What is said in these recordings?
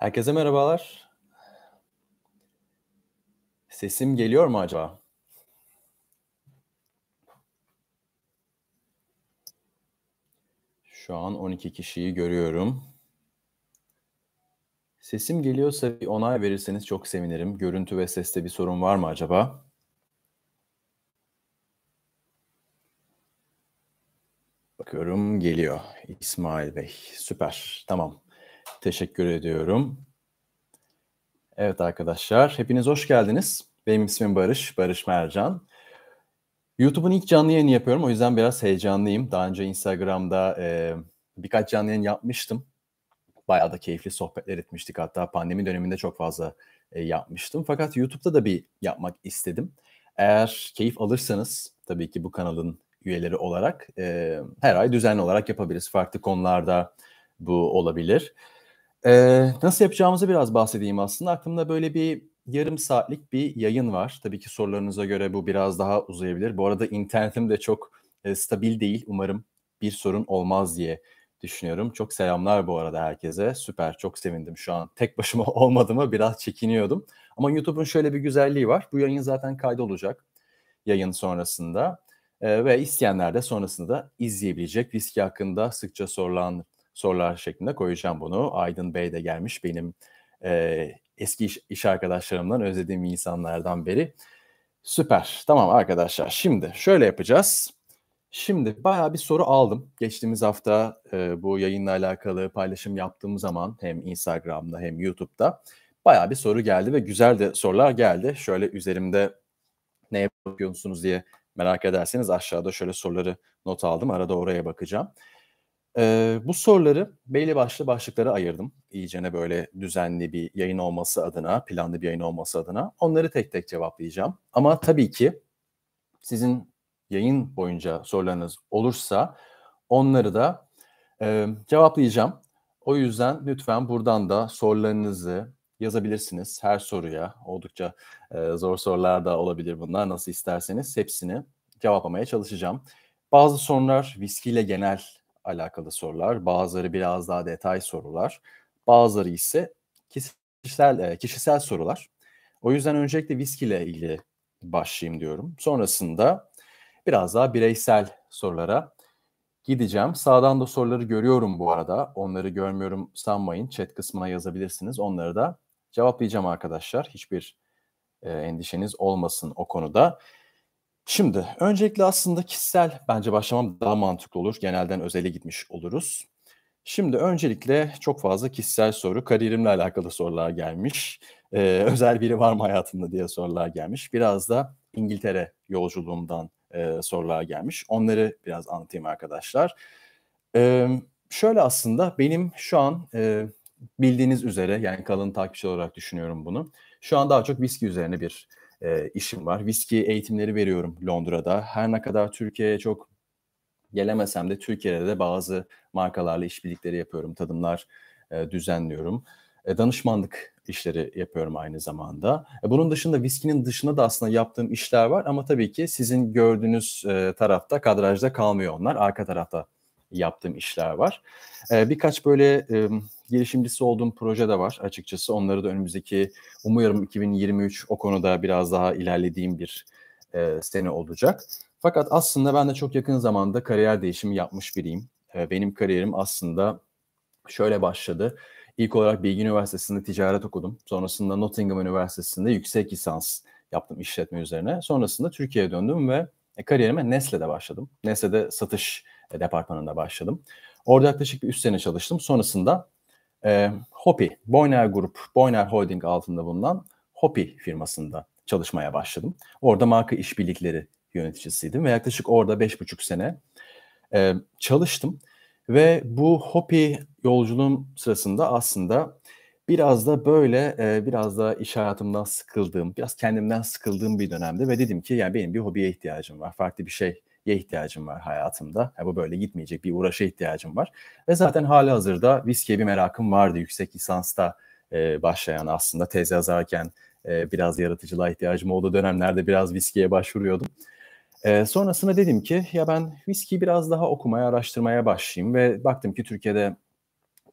Herkese merhabalar. Sesim geliyor mu acaba? Şu an 12 kişiyi görüyorum. Sesim geliyorsa bir onay verirseniz çok sevinirim. Görüntü ve seste bir sorun var mı acaba? Bakıyorum geliyor İsmail Bey. Süper. Tamam. Teşekkür ediyorum. Evet arkadaşlar, hepiniz hoş geldiniz. Benim ismim Barış, Barış Mercan. YouTube'un ilk canlı yayını yapıyorum. O yüzden biraz heyecanlıyım. Daha önce Instagram'da e, birkaç canlı yayın yapmıştım. Bayağı da keyifli sohbetler etmiştik. Hatta pandemi döneminde çok fazla e, yapmıştım. Fakat YouTube'da da bir yapmak istedim. Eğer keyif alırsanız tabii ki bu kanalın üyeleri olarak e, her ay düzenli olarak yapabiliriz. Farklı konularda bu olabilir. Ee, nasıl yapacağımızı biraz bahsedeyim aslında. Aklımda böyle bir yarım saatlik bir yayın var. Tabii ki sorularınıza göre bu biraz daha uzayabilir. Bu arada internetim de çok e, stabil değil. Umarım bir sorun olmaz diye düşünüyorum. Çok selamlar bu arada herkese. Süper, çok sevindim şu an. Tek başıma olmadığıma biraz çekiniyordum. Ama YouTube'un şöyle bir güzelliği var. Bu yayın zaten kaydolacak yayın sonrasında. Ee, ve isteyenler de sonrasında izleyebilecek. Viski hakkında sıkça sorulan sorular şeklinde koyacağım bunu. Aydın Bey de gelmiş benim e, eski iş, iş arkadaşlarımdan özlediğim insanlardan beri. Süper. Tamam arkadaşlar şimdi şöyle yapacağız. Şimdi bayağı bir soru aldım. Geçtiğimiz hafta e, bu yayınla alakalı paylaşım yaptığım zaman hem Instagram'da hem YouTube'da bayağı bir soru geldi ve güzel de sorular geldi. Şöyle üzerimde ne yapıyorsunuz diye merak ederseniz aşağıda şöyle soruları not aldım. Arada oraya bakacağım. Ee, bu soruları belli başlı başlıklara ayırdım. İyicene böyle düzenli bir yayın olması adına, planlı bir yayın olması adına. Onları tek tek cevaplayacağım. Ama tabii ki sizin yayın boyunca sorularınız olursa onları da e, cevaplayacağım. O yüzden lütfen buradan da sorularınızı yazabilirsiniz her soruya. Oldukça e, zor sorular da olabilir bunlar nasıl isterseniz hepsini cevaplamaya çalışacağım. Bazı sorular viskiyle genel alakalı sorular, bazıları biraz daha detay sorular, bazıları ise kişisel e, kişisel sorular. O yüzden öncelikle viski ile ilgili başlayayım diyorum. Sonrasında biraz daha bireysel sorulara gideceğim. Sağdan da soruları görüyorum bu arada. Onları görmüyorum sanmayın. Chat kısmına yazabilirsiniz. Onları da cevaplayacağım arkadaşlar. Hiçbir e, endişeniz olmasın o konuda. Şimdi öncelikle aslında kişisel bence başlamam daha mantıklı olur. Genelden özele gitmiş oluruz. Şimdi öncelikle çok fazla kişisel soru, kariyerimle alakalı sorular gelmiş. Ee, özel biri var mı hayatımda diye sorular gelmiş. Biraz da İngiltere yolculuğumdan e, sorular gelmiş. Onları biraz anlatayım arkadaşlar. Ee, şöyle aslında benim şu an e, bildiğiniz üzere yani kalın takipçi olarak düşünüyorum bunu. Şu an daha çok viski üzerine bir e, işim var. Viski eğitimleri veriyorum Londra'da. Her ne kadar Türkiye'ye çok gelemesem de Türkiye'de de bazı markalarla işbirlikleri yapıyorum. Tadımlar e, düzenliyorum. E, danışmanlık işleri yapıyorum aynı zamanda. E, bunun dışında viskinin dışında da aslında yaptığım işler var ama tabii ki sizin gördüğünüz e, tarafta kadrajda kalmıyor onlar. Arka tarafta yaptığım işler var. E, birkaç böyle e, girişimcisi olduğum proje de var açıkçası. Onları da önümüzdeki umuyorum 2023 o konuda biraz daha ilerlediğim bir e, sene olacak. Fakat aslında ben de çok yakın zamanda kariyer değişimi yapmış biriyim. E, benim kariyerim aslında şöyle başladı. İlk olarak Bilgi Üniversitesi'nde ticaret okudum. Sonrasında Nottingham Üniversitesi'nde yüksek lisans yaptım işletme üzerine. Sonrasında Türkiye'ye döndüm ve e, kariyerime Nestle'de başladım. Nestle'de satış e, departmanında başladım. Orada yaklaşık bir 3 sene çalıştım. Sonrasında e, Hopi, Boyner Grup, Boyner Holding altında bulunan Hopi firmasında çalışmaya başladım. Orada marka işbirlikleri yöneticisiydim ve yaklaşık orada 5,5 sene e, çalıştım. Ve bu Hopi yolculuğum sırasında aslında biraz da böyle e, biraz da iş hayatımdan sıkıldığım, biraz kendimden sıkıldığım bir dönemde ve dedim ki yani benim bir hobiye ihtiyacım var. Farklı bir şey ihtiyacım var hayatımda. Yani bu böyle gitmeyecek bir uğraşa ihtiyacım var. Ve zaten hali hazırda viskiye bir merakım vardı. Yüksek lisansta e, başlayan aslında tez yazarken e, biraz yaratıcılığa ihtiyacım olduğu dönemlerde biraz viskiye başvuruyordum. E, sonrasında dedim ki ya ben viski biraz daha okumaya, araştırmaya başlayayım. Ve baktım ki Türkiye'de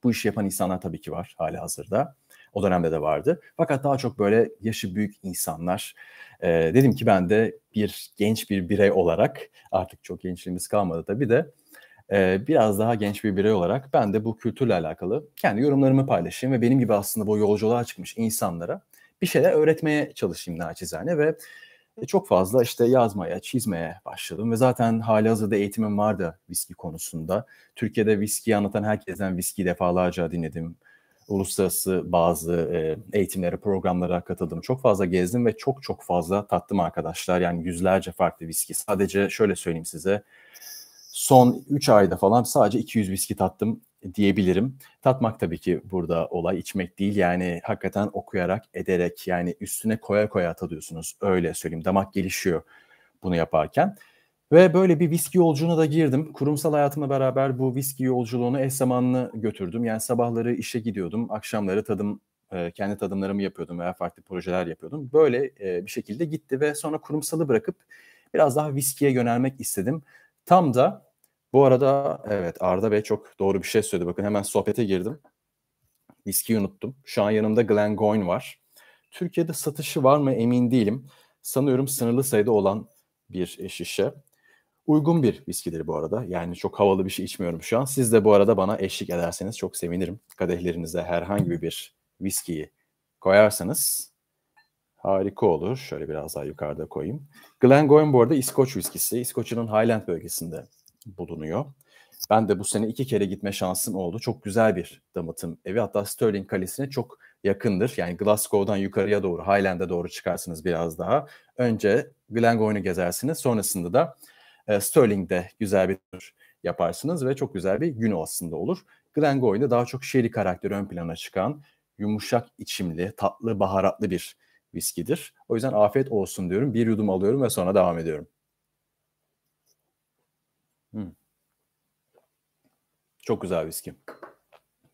bu işi yapan insanlar tabii ki var hali hazırda. O dönemde de vardı. Fakat daha çok böyle yaşı büyük insanlar. E, dedim ki ben de bir genç bir birey olarak artık çok gençliğimiz kalmadı tabii de e, biraz daha genç bir birey olarak ben de bu kültürle alakalı kendi yorumlarımı paylaşayım ve benim gibi aslında bu yolculuğa çıkmış insanlara bir şeyler öğretmeye çalışayım naçizane ve çok fazla işte yazmaya, çizmeye başladım ve zaten hali hazırda eğitimim vardı viski konusunda. Türkiye'de viskiyi anlatan herkesten viski defalarca dinledim uluslararası bazı e, eğitimlere, programlara katıldım. Çok fazla gezdim ve çok çok fazla tattım arkadaşlar. Yani yüzlerce farklı viski. Sadece şöyle söyleyeyim size. Son 3 ayda falan sadece 200 viski tattım diyebilirim. Tatmak tabii ki burada olay içmek değil. Yani hakikaten okuyarak, ederek yani üstüne koya koya tadıyorsunuz. Öyle söyleyeyim. Damak gelişiyor bunu yaparken. Ve böyle bir viski yolculuğuna da girdim. Kurumsal hayatımla beraber bu viski yolculuğunu eş zamanlı götürdüm. Yani sabahları işe gidiyordum, akşamları tadım e, kendi tadımlarımı yapıyordum veya farklı projeler yapıyordum. Böyle e, bir şekilde gitti ve sonra kurumsalı bırakıp biraz daha viskiye yönelmek istedim. Tam da bu arada evet Arda Bey çok doğru bir şey söyledi. Bakın hemen sohbete girdim. Viskiyi unuttum. Şu an yanımda Glengoyne var. Türkiye'de satışı var mı emin değilim. Sanıyorum sınırlı sayıda olan bir şişe. Uygun bir viskidir bu arada. Yani çok havalı bir şey içmiyorum şu an. Siz de bu arada bana eşlik ederseniz çok sevinirim. Kadehlerinize herhangi bir viskiyi koyarsanız harika olur. Şöyle biraz daha yukarıda koyayım. Glengoyne bu arada İskoç viskisi. İskoç'un Highland bölgesinde bulunuyor. Ben de bu sene iki kere gitme şansım oldu. Çok güzel bir damıtım evi. Hatta Stirling Kalesi'ne çok yakındır. Yani Glasgow'dan yukarıya doğru, Highland'e doğru çıkarsınız biraz daha. Önce Glengoyne'u gezersiniz. Sonrasında da e, Sterling'de güzel bir tur yaparsınız ve çok güzel bir gün aslında olur. Glenn Goy'da daha çok sherry karakteri ön plana çıkan yumuşak içimli, tatlı, baharatlı bir viskidir. O yüzden afiyet olsun diyorum. Bir yudum alıyorum ve sonra devam ediyorum. Hmm. Çok güzel viski.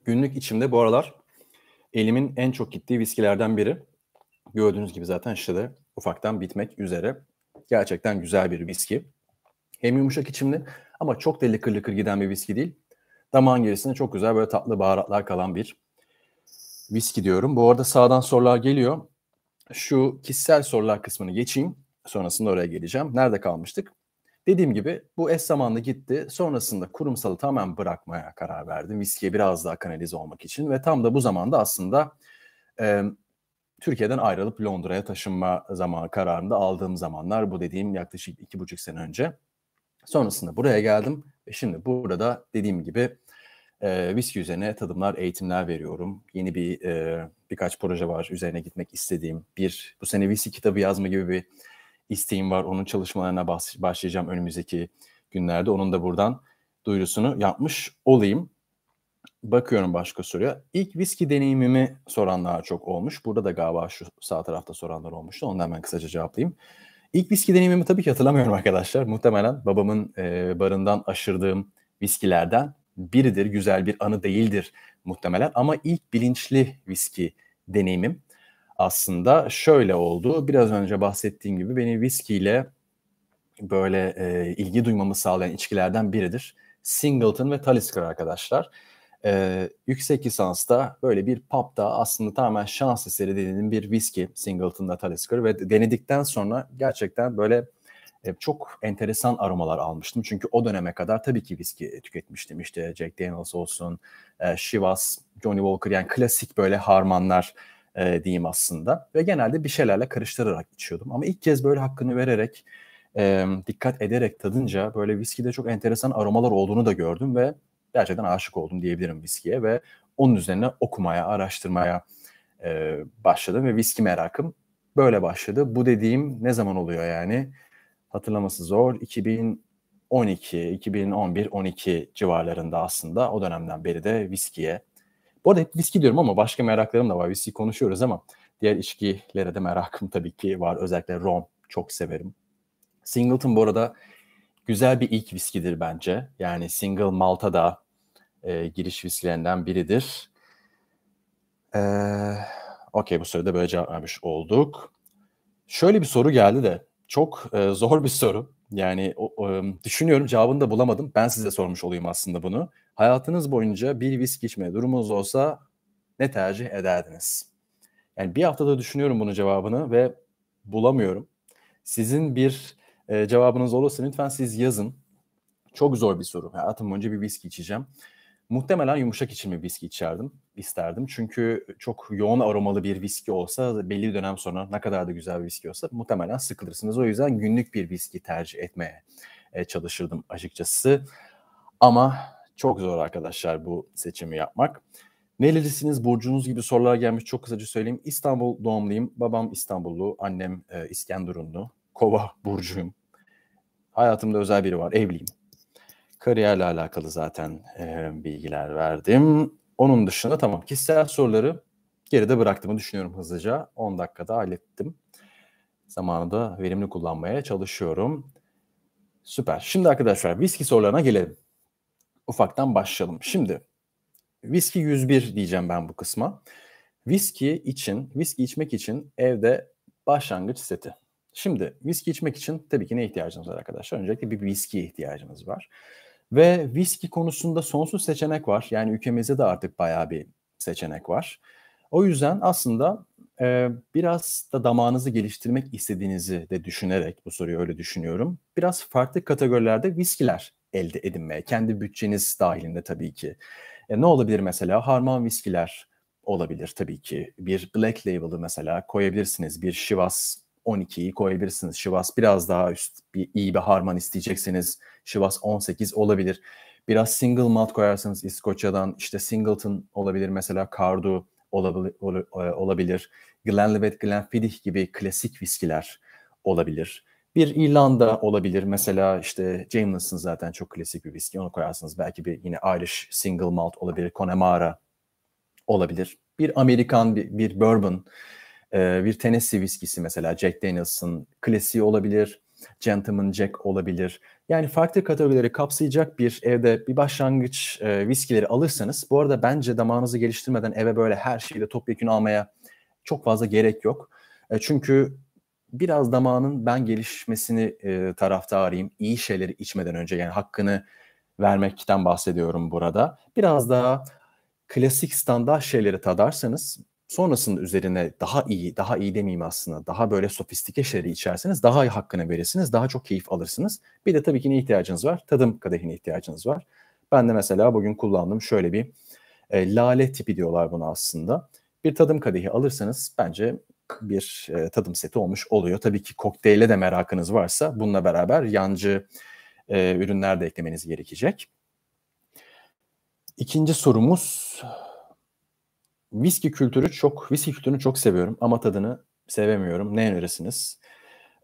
Günlük içimde bu aralar elimin en çok gittiği viskilerden biri. Gördüğünüz gibi zaten şişede ufaktan bitmek üzere. Gerçekten güzel bir viski. Hem yumuşak içimli ama çok da lıkır lıkır giden bir viski değil. Damağın gerisinde çok güzel böyle tatlı baharatlar kalan bir viski diyorum. Bu arada sağdan sorular geliyor. Şu kişisel sorular kısmını geçeyim. Sonrasında oraya geleceğim. Nerede kalmıştık? Dediğim gibi bu eş zamanlı gitti. Sonrasında kurumsalı tamamen bırakmaya karar verdim. Viskiye biraz daha kanalize olmak için. Ve tam da bu zamanda aslında e, Türkiye'den ayrılıp Londra'ya taşınma zamanı kararını da aldığım zamanlar. Bu dediğim yaklaşık iki buçuk sene önce. Sonrasında buraya geldim şimdi burada dediğim gibi e, viski üzerine tadımlar, eğitimler veriyorum. Yeni bir e, birkaç proje var üzerine gitmek istediğim. Bir bu sene viski kitabı yazma gibi bir isteğim var. Onun çalışmalarına başlayacağım önümüzdeki günlerde. Onun da buradan duyurusunu yapmış olayım. Bakıyorum başka soruya. İlk viski deneyimimi soranlar çok olmuş. Burada da galiba şu sağ tarafta soranlar olmuştu. Ondan ben kısaca cevaplayayım. İlk viski deneyimimi tabii ki hatırlamıyorum arkadaşlar. Muhtemelen babamın e, barından aşırdığım viskilerden biridir. Güzel bir anı değildir muhtemelen. Ama ilk bilinçli viski deneyimim aslında şöyle oldu. Biraz önce bahsettiğim gibi beni viskiyle böyle e, ilgi duymamı sağlayan içkilerden biridir. Singleton ve Talisker arkadaşlar e, yüksek lisansta böyle bir pub'da aslında tamamen şans eseri dediğim bir viski Singleton'da Talisker ve denedikten sonra gerçekten böyle e, çok enteresan aromalar almıştım. Çünkü o döneme kadar tabii ki viski tüketmiştim. İşte Jack Daniels olsun, e, Shivas, Johnny Walker yani klasik böyle harmanlar e, diyeyim aslında. Ve genelde bir şeylerle karıştırarak içiyordum. Ama ilk kez böyle hakkını vererek, e, dikkat ederek tadınca böyle viskide çok enteresan aromalar olduğunu da gördüm ve gerçekten aşık oldum diyebilirim viskiye ve onun üzerine okumaya, araştırmaya e, başladım ve viski merakım böyle başladı. Bu dediğim ne zaman oluyor yani? Hatırlaması zor. 2012, 2011, 12 civarlarında aslında o dönemden beri de viskiye. Bu arada hep viski diyorum ama başka meraklarım da var. Viski konuşuyoruz ama diğer içkilere de merakım tabii ki var. Özellikle rom çok severim. Singleton bu arada güzel bir ilk viskidir bence. Yani single malta da e, giriş risklerinden biridir. E, Okey bu soruda böyle cevap vermiş olduk. Şöyle bir soru geldi de çok e, zor bir soru. Yani o, e, düşünüyorum cevabını da bulamadım. Ben size sormuş olayım aslında bunu. Hayatınız boyunca bir viski içme durumunuz olsa ne tercih ederdiniz? Yani bir haftada düşünüyorum bunun cevabını ve bulamıyorum. Sizin bir e, cevabınız olursa lütfen siz yazın. Çok zor bir soru. Hayatım boyunca bir viski içeceğim. Muhtemelen yumuşak içimli viski içerdim, isterdim. Çünkü çok yoğun aromalı bir viski olsa belli bir dönem sonra ne kadar da güzel bir viski olsa muhtemelen sıkılırsınız. O yüzden günlük bir viski tercih etmeye e, çalışırdım açıkçası. Ama çok zor arkadaşlar bu seçimi yapmak. Nerelisiniz, burcunuz gibi sorular gelmiş. Çok kısaca söyleyeyim. İstanbul doğumluyum. Babam İstanbullu, annem e, İskenderunlu. Kova burcuyum. Hayatımda özel biri var, evliyim kariyerle alakalı zaten e, bilgiler verdim. Onun dışında tamam kişisel soruları geride bıraktığımı düşünüyorum hızlıca. 10 dakikada hallettim. Zamanı da verimli kullanmaya çalışıyorum. Süper. Şimdi arkadaşlar viski sorularına gelelim. Ufaktan başlayalım. Şimdi viski 101 diyeceğim ben bu kısma. Viski için, viski içmek için evde başlangıç seti. Şimdi viski içmek için tabii ki ne ihtiyacımız var arkadaşlar? Öncelikle bir viskiye ihtiyacımız var. Ve viski konusunda sonsuz seçenek var. Yani ülkemizde de artık bayağı bir seçenek var. O yüzden aslında e, biraz da damağınızı geliştirmek istediğinizi de düşünerek bu soruyu öyle düşünüyorum. Biraz farklı kategorilerde viskiler elde edinmeye, kendi bütçeniz dahilinde tabii ki. E, ne olabilir mesela? Harman viskiler olabilir tabii ki. Bir Black Label'ı mesela koyabilirsiniz. Bir Shivas 12'yi koyabilirsiniz. Şivas biraz daha üst bir iyi bir harman isteyecekseniz Şivas 18 olabilir. Biraz single malt koyarsanız İskoçya'dan işte Singleton olabilir mesela Cardu olabilir. E, olabilir. Glenlivet, Glenfiddich gibi klasik viskiler olabilir. Bir İrlanda olabilir. Mesela işte Jameson zaten çok klasik bir viski. Onu koyarsınız. Belki bir yine Irish single malt olabilir. Connemara olabilir. Bir Amerikan, bir, bir bourbon ee, bir Tennessee viskisi mesela Jack Daniels'ın klasiği olabilir, Gentleman Jack olabilir. Yani farklı kategorileri kapsayacak bir evde bir başlangıç e, viskileri alırsanız bu arada bence damağınızı geliştirmeden eve böyle her şeyi şeyle topyekun almaya çok fazla gerek yok. E, çünkü biraz damağının ben gelişmesini e, arayayım, İyi şeyleri içmeden önce yani hakkını vermekten bahsediyorum burada. Biraz daha klasik standart şeyleri tadarsanız sonrasında üzerine daha iyi, daha iyi demeyeyim aslında, daha böyle sofistike şeyleri içerseniz daha iyi hakkını verirsiniz, daha çok keyif alırsınız. Bir de tabii ki ne ihtiyacınız var? Tadım kadehine ihtiyacınız var. Ben de mesela bugün kullandım şöyle bir e, lale tipi diyorlar bunu aslında. Bir tadım kadehi alırsanız bence bir e, tadım seti olmuş oluyor. Tabii ki kokteyle de merakınız varsa bununla beraber yancı e, ürünler de eklemeniz gerekecek. İkinci sorumuz viski kültürü çok, viski kültürünü çok seviyorum ama tadını sevemiyorum. Ne önerirsiniz?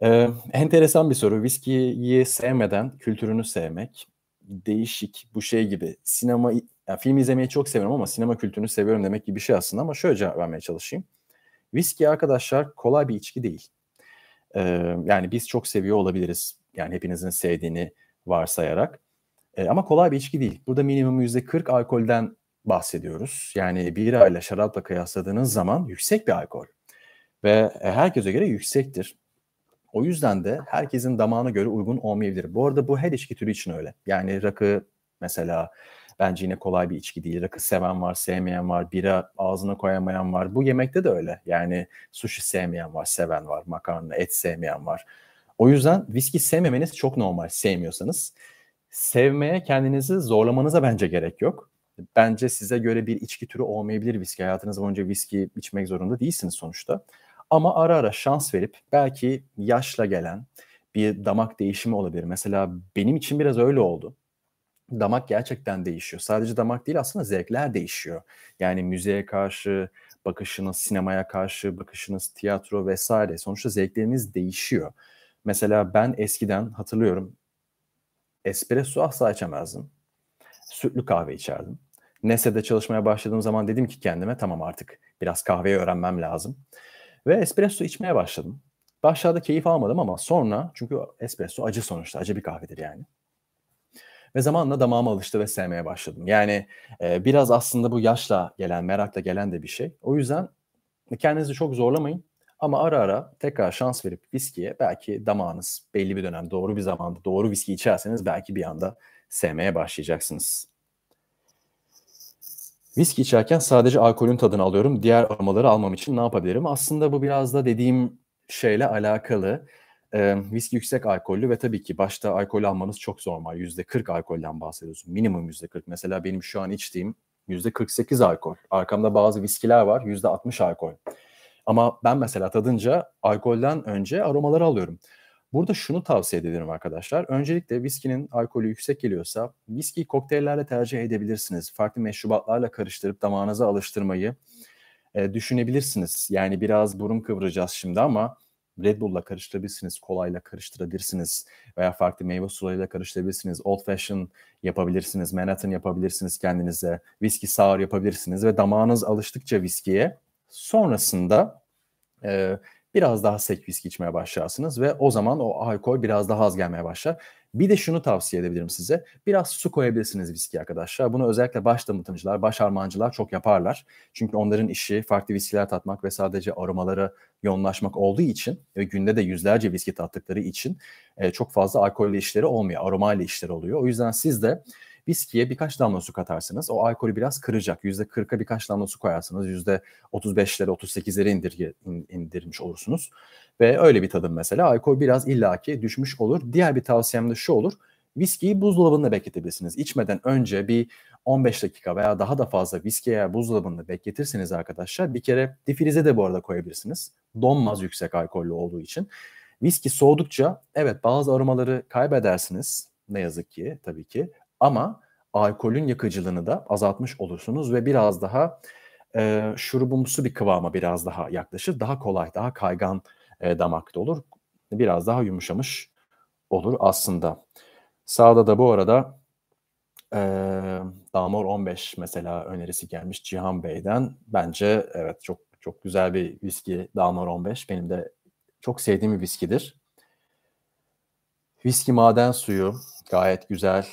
Ee, enteresan bir soru. Viskiyi sevmeden kültürünü sevmek değişik bu şey gibi. Sinema, yani film izlemeyi çok seviyorum ama sinema kültürünü seviyorum demek gibi bir şey aslında ama şöyle cevap vermeye çalışayım. Viski arkadaşlar kolay bir içki değil. Ee, yani biz çok seviyor olabiliriz. Yani hepinizin sevdiğini varsayarak. E, ama kolay bir içki değil. Burada minimum %40 alkolden bahsediyoruz. Yani bira ile şarapla kıyasladığınız zaman yüksek bir alkol. Ve e, herkese göre yüksektir. O yüzden de herkesin damağına göre uygun olmayabilir. Bu arada bu her içki türü için öyle. Yani rakı mesela bence yine kolay bir içki değil. Rakı seven var, sevmeyen var. Bira ağzına koyamayan var. Bu yemekte de öyle. Yani sushi sevmeyen var, seven var. Makarna, et sevmeyen var. O yüzden viski sevmemeniz çok normal sevmiyorsanız. Sevmeye kendinizi zorlamanıza bence gerek yok. Bence size göre bir içki türü olmayabilir viski. Hayatınız boyunca viski içmek zorunda değilsiniz sonuçta. Ama ara ara şans verip belki yaşla gelen bir damak değişimi olabilir. Mesela benim için biraz öyle oldu damak gerçekten değişiyor. Sadece damak değil aslında zevkler değişiyor. Yani müziğe karşı bakışınız, sinemaya karşı bakışınız, tiyatro vesaire. Sonuçta zevkleriniz değişiyor. Mesela ben eskiden hatırlıyorum espresso asla içemezdim. Sütlü kahve içerdim. NESE'de çalışmaya başladığım zaman dedim ki kendime tamam artık biraz kahveyi öğrenmem lazım. Ve espresso içmeye başladım. Başlarda keyif almadım ama sonra çünkü espresso acı sonuçta acı bir kahvedir yani. Ve zamanla damağıma alıştı ve sevmeye başladım. Yani e, biraz aslında bu yaşla gelen, merakla gelen de bir şey. O yüzden kendinizi çok zorlamayın. Ama ara ara tekrar şans verip viskiye belki damağınız belli bir dönem doğru bir zamanda doğru viski içerseniz belki bir anda sevmeye başlayacaksınız. Viski içerken sadece alkolün tadını alıyorum. Diğer aromaları almam için ne yapabilirim? Aslında bu biraz da dediğim şeyle alakalı. E, viski yüksek alkollü ve tabii ki başta alkol almanız çok normal. Yüzde 40 alkolden bahsediyoruz. Minimum yüzde 40. Mesela benim şu an içtiğim yüzde 48 alkol. Arkamda bazı viskiler var. Yüzde 60 alkol. Ama ben mesela tadınca alkolden önce aromaları alıyorum. Burada şunu tavsiye ederim arkadaşlar. Öncelikle viskinin alkolü yüksek geliyorsa viskiyi kokteyllerle tercih edebilirsiniz. Farklı meşrubatlarla karıştırıp damağınıza alıştırmayı e, düşünebilirsiniz. Yani biraz burun kıvıracağız şimdi ama Red Bull'la karıştırabilirsiniz, kolayla karıştırabilirsiniz veya farklı meyve sularıyla karıştırabilirsiniz. Old Fashion yapabilirsiniz, Manhattan yapabilirsiniz kendinize, viski sour yapabilirsiniz ve damağınız alıştıkça viskiye sonrasında e, biraz daha sek viski içmeye başlarsınız ve o zaman o alkol biraz daha az gelmeye başlar. Bir de şunu tavsiye edebilirim size. Biraz su koyabilirsiniz viski arkadaşlar. Bunu özellikle baş damıtıcılar, baş harmancılar çok yaparlar. Çünkü onların işi farklı viskiler tatmak ve sadece aromalara yoğunlaşmak olduğu için ve günde de yüzlerce viski tattıkları için e, çok fazla alkolle işleri olmuyor. Aromayla işleri oluyor. O yüzden siz de Viskiye birkaç damla su katarsınız. O alkolü biraz kıracak. Yüzde %40'a birkaç damla su koyarsınız. %35'lere 38'lere indir, indirmiş olursunuz. Ve öyle bir tadım mesela. Alkol biraz illaki düşmüş olur. Diğer bir tavsiyem de şu olur. Viskiyi buzdolabında bekletebilirsiniz. İçmeden önce bir 15 dakika veya daha da fazla viski eğer buzdolabında bekletirseniz arkadaşlar bir kere difrize de bu arada koyabilirsiniz. Donmaz yüksek alkollü olduğu için. Viski soğudukça evet bazı aromaları kaybedersiniz ne yazık ki tabii ki ama alkolün yakıcılığını da azaltmış olursunuz ve biraz daha e, şurubumsu bir kıvama biraz daha yaklaşır. Daha kolay, daha kaygan e, damakta olur. Biraz daha yumuşamış olur aslında. Sağda da bu arada e, Damor 15 mesela önerisi gelmiş Cihan Bey'den. Bence evet çok çok güzel bir viski Damor 15. Benim de çok sevdiğim bir viskidir. Viski maden suyu gayet güzel.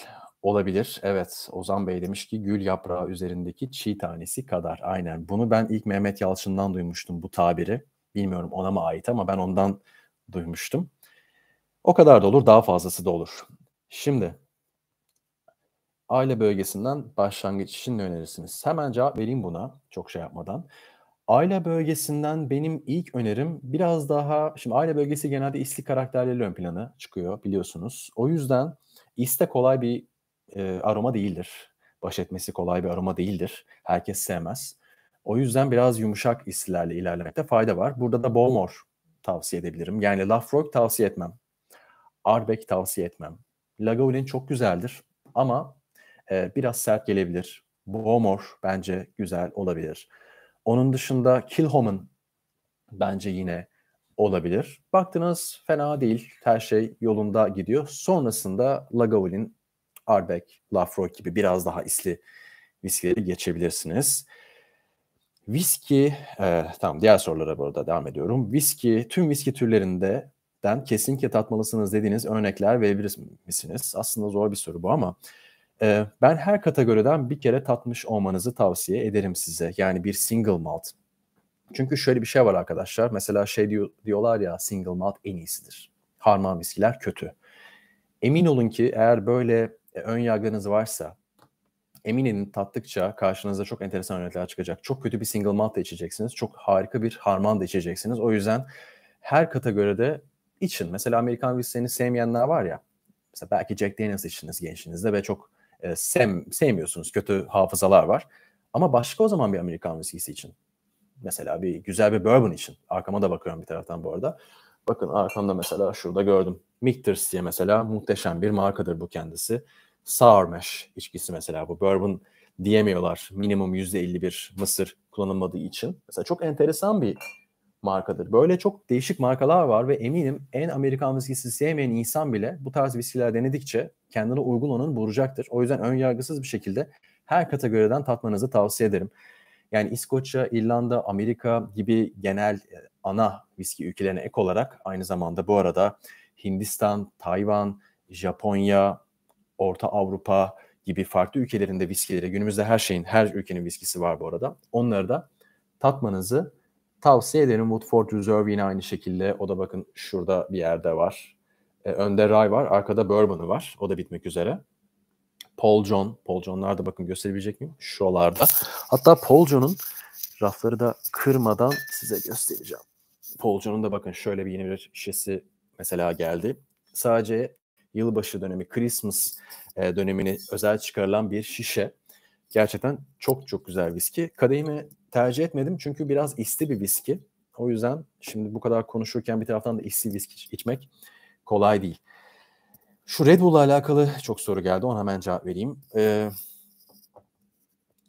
Olabilir. Evet. Ozan Bey demiş ki gül yaprağı üzerindeki çiğ tanesi kadar. Aynen. Bunu ben ilk Mehmet Yalçın'dan duymuştum bu tabiri. Bilmiyorum ona mı ait ama ben ondan duymuştum. O kadar da olur, daha fazlası da olur. Şimdi aile bölgesinden başlangıç için ne önerirsiniz? Hemen cevap vereyim buna çok şey yapmadan. Aile bölgesinden benim ilk önerim biraz daha, şimdi aile bölgesi genelde isli karakterleriyle ön planı çıkıyor biliyorsunuz. O yüzden iste kolay bir e, aroma değildir. Baş etmesi kolay bir aroma değildir. Herkes sevmez. O yüzden biraz yumuşak istilerle ilerlemekte fayda var. Burada da Bowmore tavsiye edebilirim. Yani Lafroy tavsiye etmem. Arbeck tavsiye etmem. Lagavulin çok güzeldir ama e, biraz sert gelebilir. Bowmore bence güzel olabilir. Onun dışında Kilhoman bence yine olabilir. Baktınız fena değil. Her şey yolunda gidiyor. Sonrasında Lagavulin Ardbeg, Lafroy gibi biraz daha isli viskileri geçebilirsiniz. Viski, e, tamam diğer sorulara burada devam ediyorum. Viski, tüm viski türlerinden kesinlikle tatmalısınız dediğiniz örnekler verebilir misiniz? Aslında zor bir soru bu ama e, ben her kategoriden bir kere tatmış olmanızı tavsiye ederim size. Yani bir single malt. Çünkü şöyle bir şey var arkadaşlar. Mesela şey diyor, diyorlar ya single malt en iyisidir. Harman viskiler kötü. Emin olun ki eğer böyle e, ön yargınız varsa emin edin tattıkça karşınıza çok enteresan örnekler çıkacak. Çok kötü bir single malt da içeceksiniz. Çok harika bir harman da içeceksiniz. O yüzden her kategoride için. Mesela Amerikan viskilerini sevmeyenler var ya. Mesela belki Jack Daniels içtiniz gençliğinizde ve çok e, sem, sevmiyorsunuz. Kötü hafızalar var. Ama başka o zaman bir Amerikan viskisi için. Mesela bir güzel bir bourbon için. Arkama da bakıyorum bir taraftan bu arada. Bakın arkamda mesela şurada gördüm. Michters diye mesela muhteşem bir markadır bu kendisi. Sour Mash içkisi mesela bu. Bourbon diyemiyorlar. Minimum %51 mısır kullanılmadığı için. Mesela çok enteresan bir markadır. Böyle çok değişik markalar var ve eminim en Amerikan viskisi sevmeyen insan bile bu tarz viskiler denedikçe kendine uygun olanı bulacaktır. O yüzden ön yargısız bir şekilde her kategoriden tatmanızı tavsiye ederim. Yani İskoçya, İrlanda, Amerika gibi genel e, ana viski ülkelerine ek olarak aynı zamanda bu arada Hindistan, Tayvan, Japonya, Orta Avrupa gibi farklı ülkelerinde viskileri, günümüzde her şeyin, her ülkenin viskisi var bu arada. Onları da tatmanızı tavsiye ederim. Woodford Reserve yine aynı şekilde. O da bakın şurada bir yerde var. E, önde Rye var, arkada Bourbon'u var. O da bitmek üzere. Paul John, Paul John'lar da bakın gösterebilecek miyim? Şuralarda. Hatta Paul John'un rafları da kırmadan size göstereceğim. Paul John'un da bakın şöyle bir yeni bir şişesi mesela geldi. Sadece yılbaşı dönemi, Christmas e, dönemini özel çıkarılan bir şişe. Gerçekten çok çok güzel viski. Kadehimi tercih etmedim çünkü biraz isti bir viski. O yüzden şimdi bu kadar konuşurken bir taraftan da isti viski içmek kolay değil. Şu Red Bull'la alakalı çok soru geldi. Ona hemen cevap vereyim. Ee,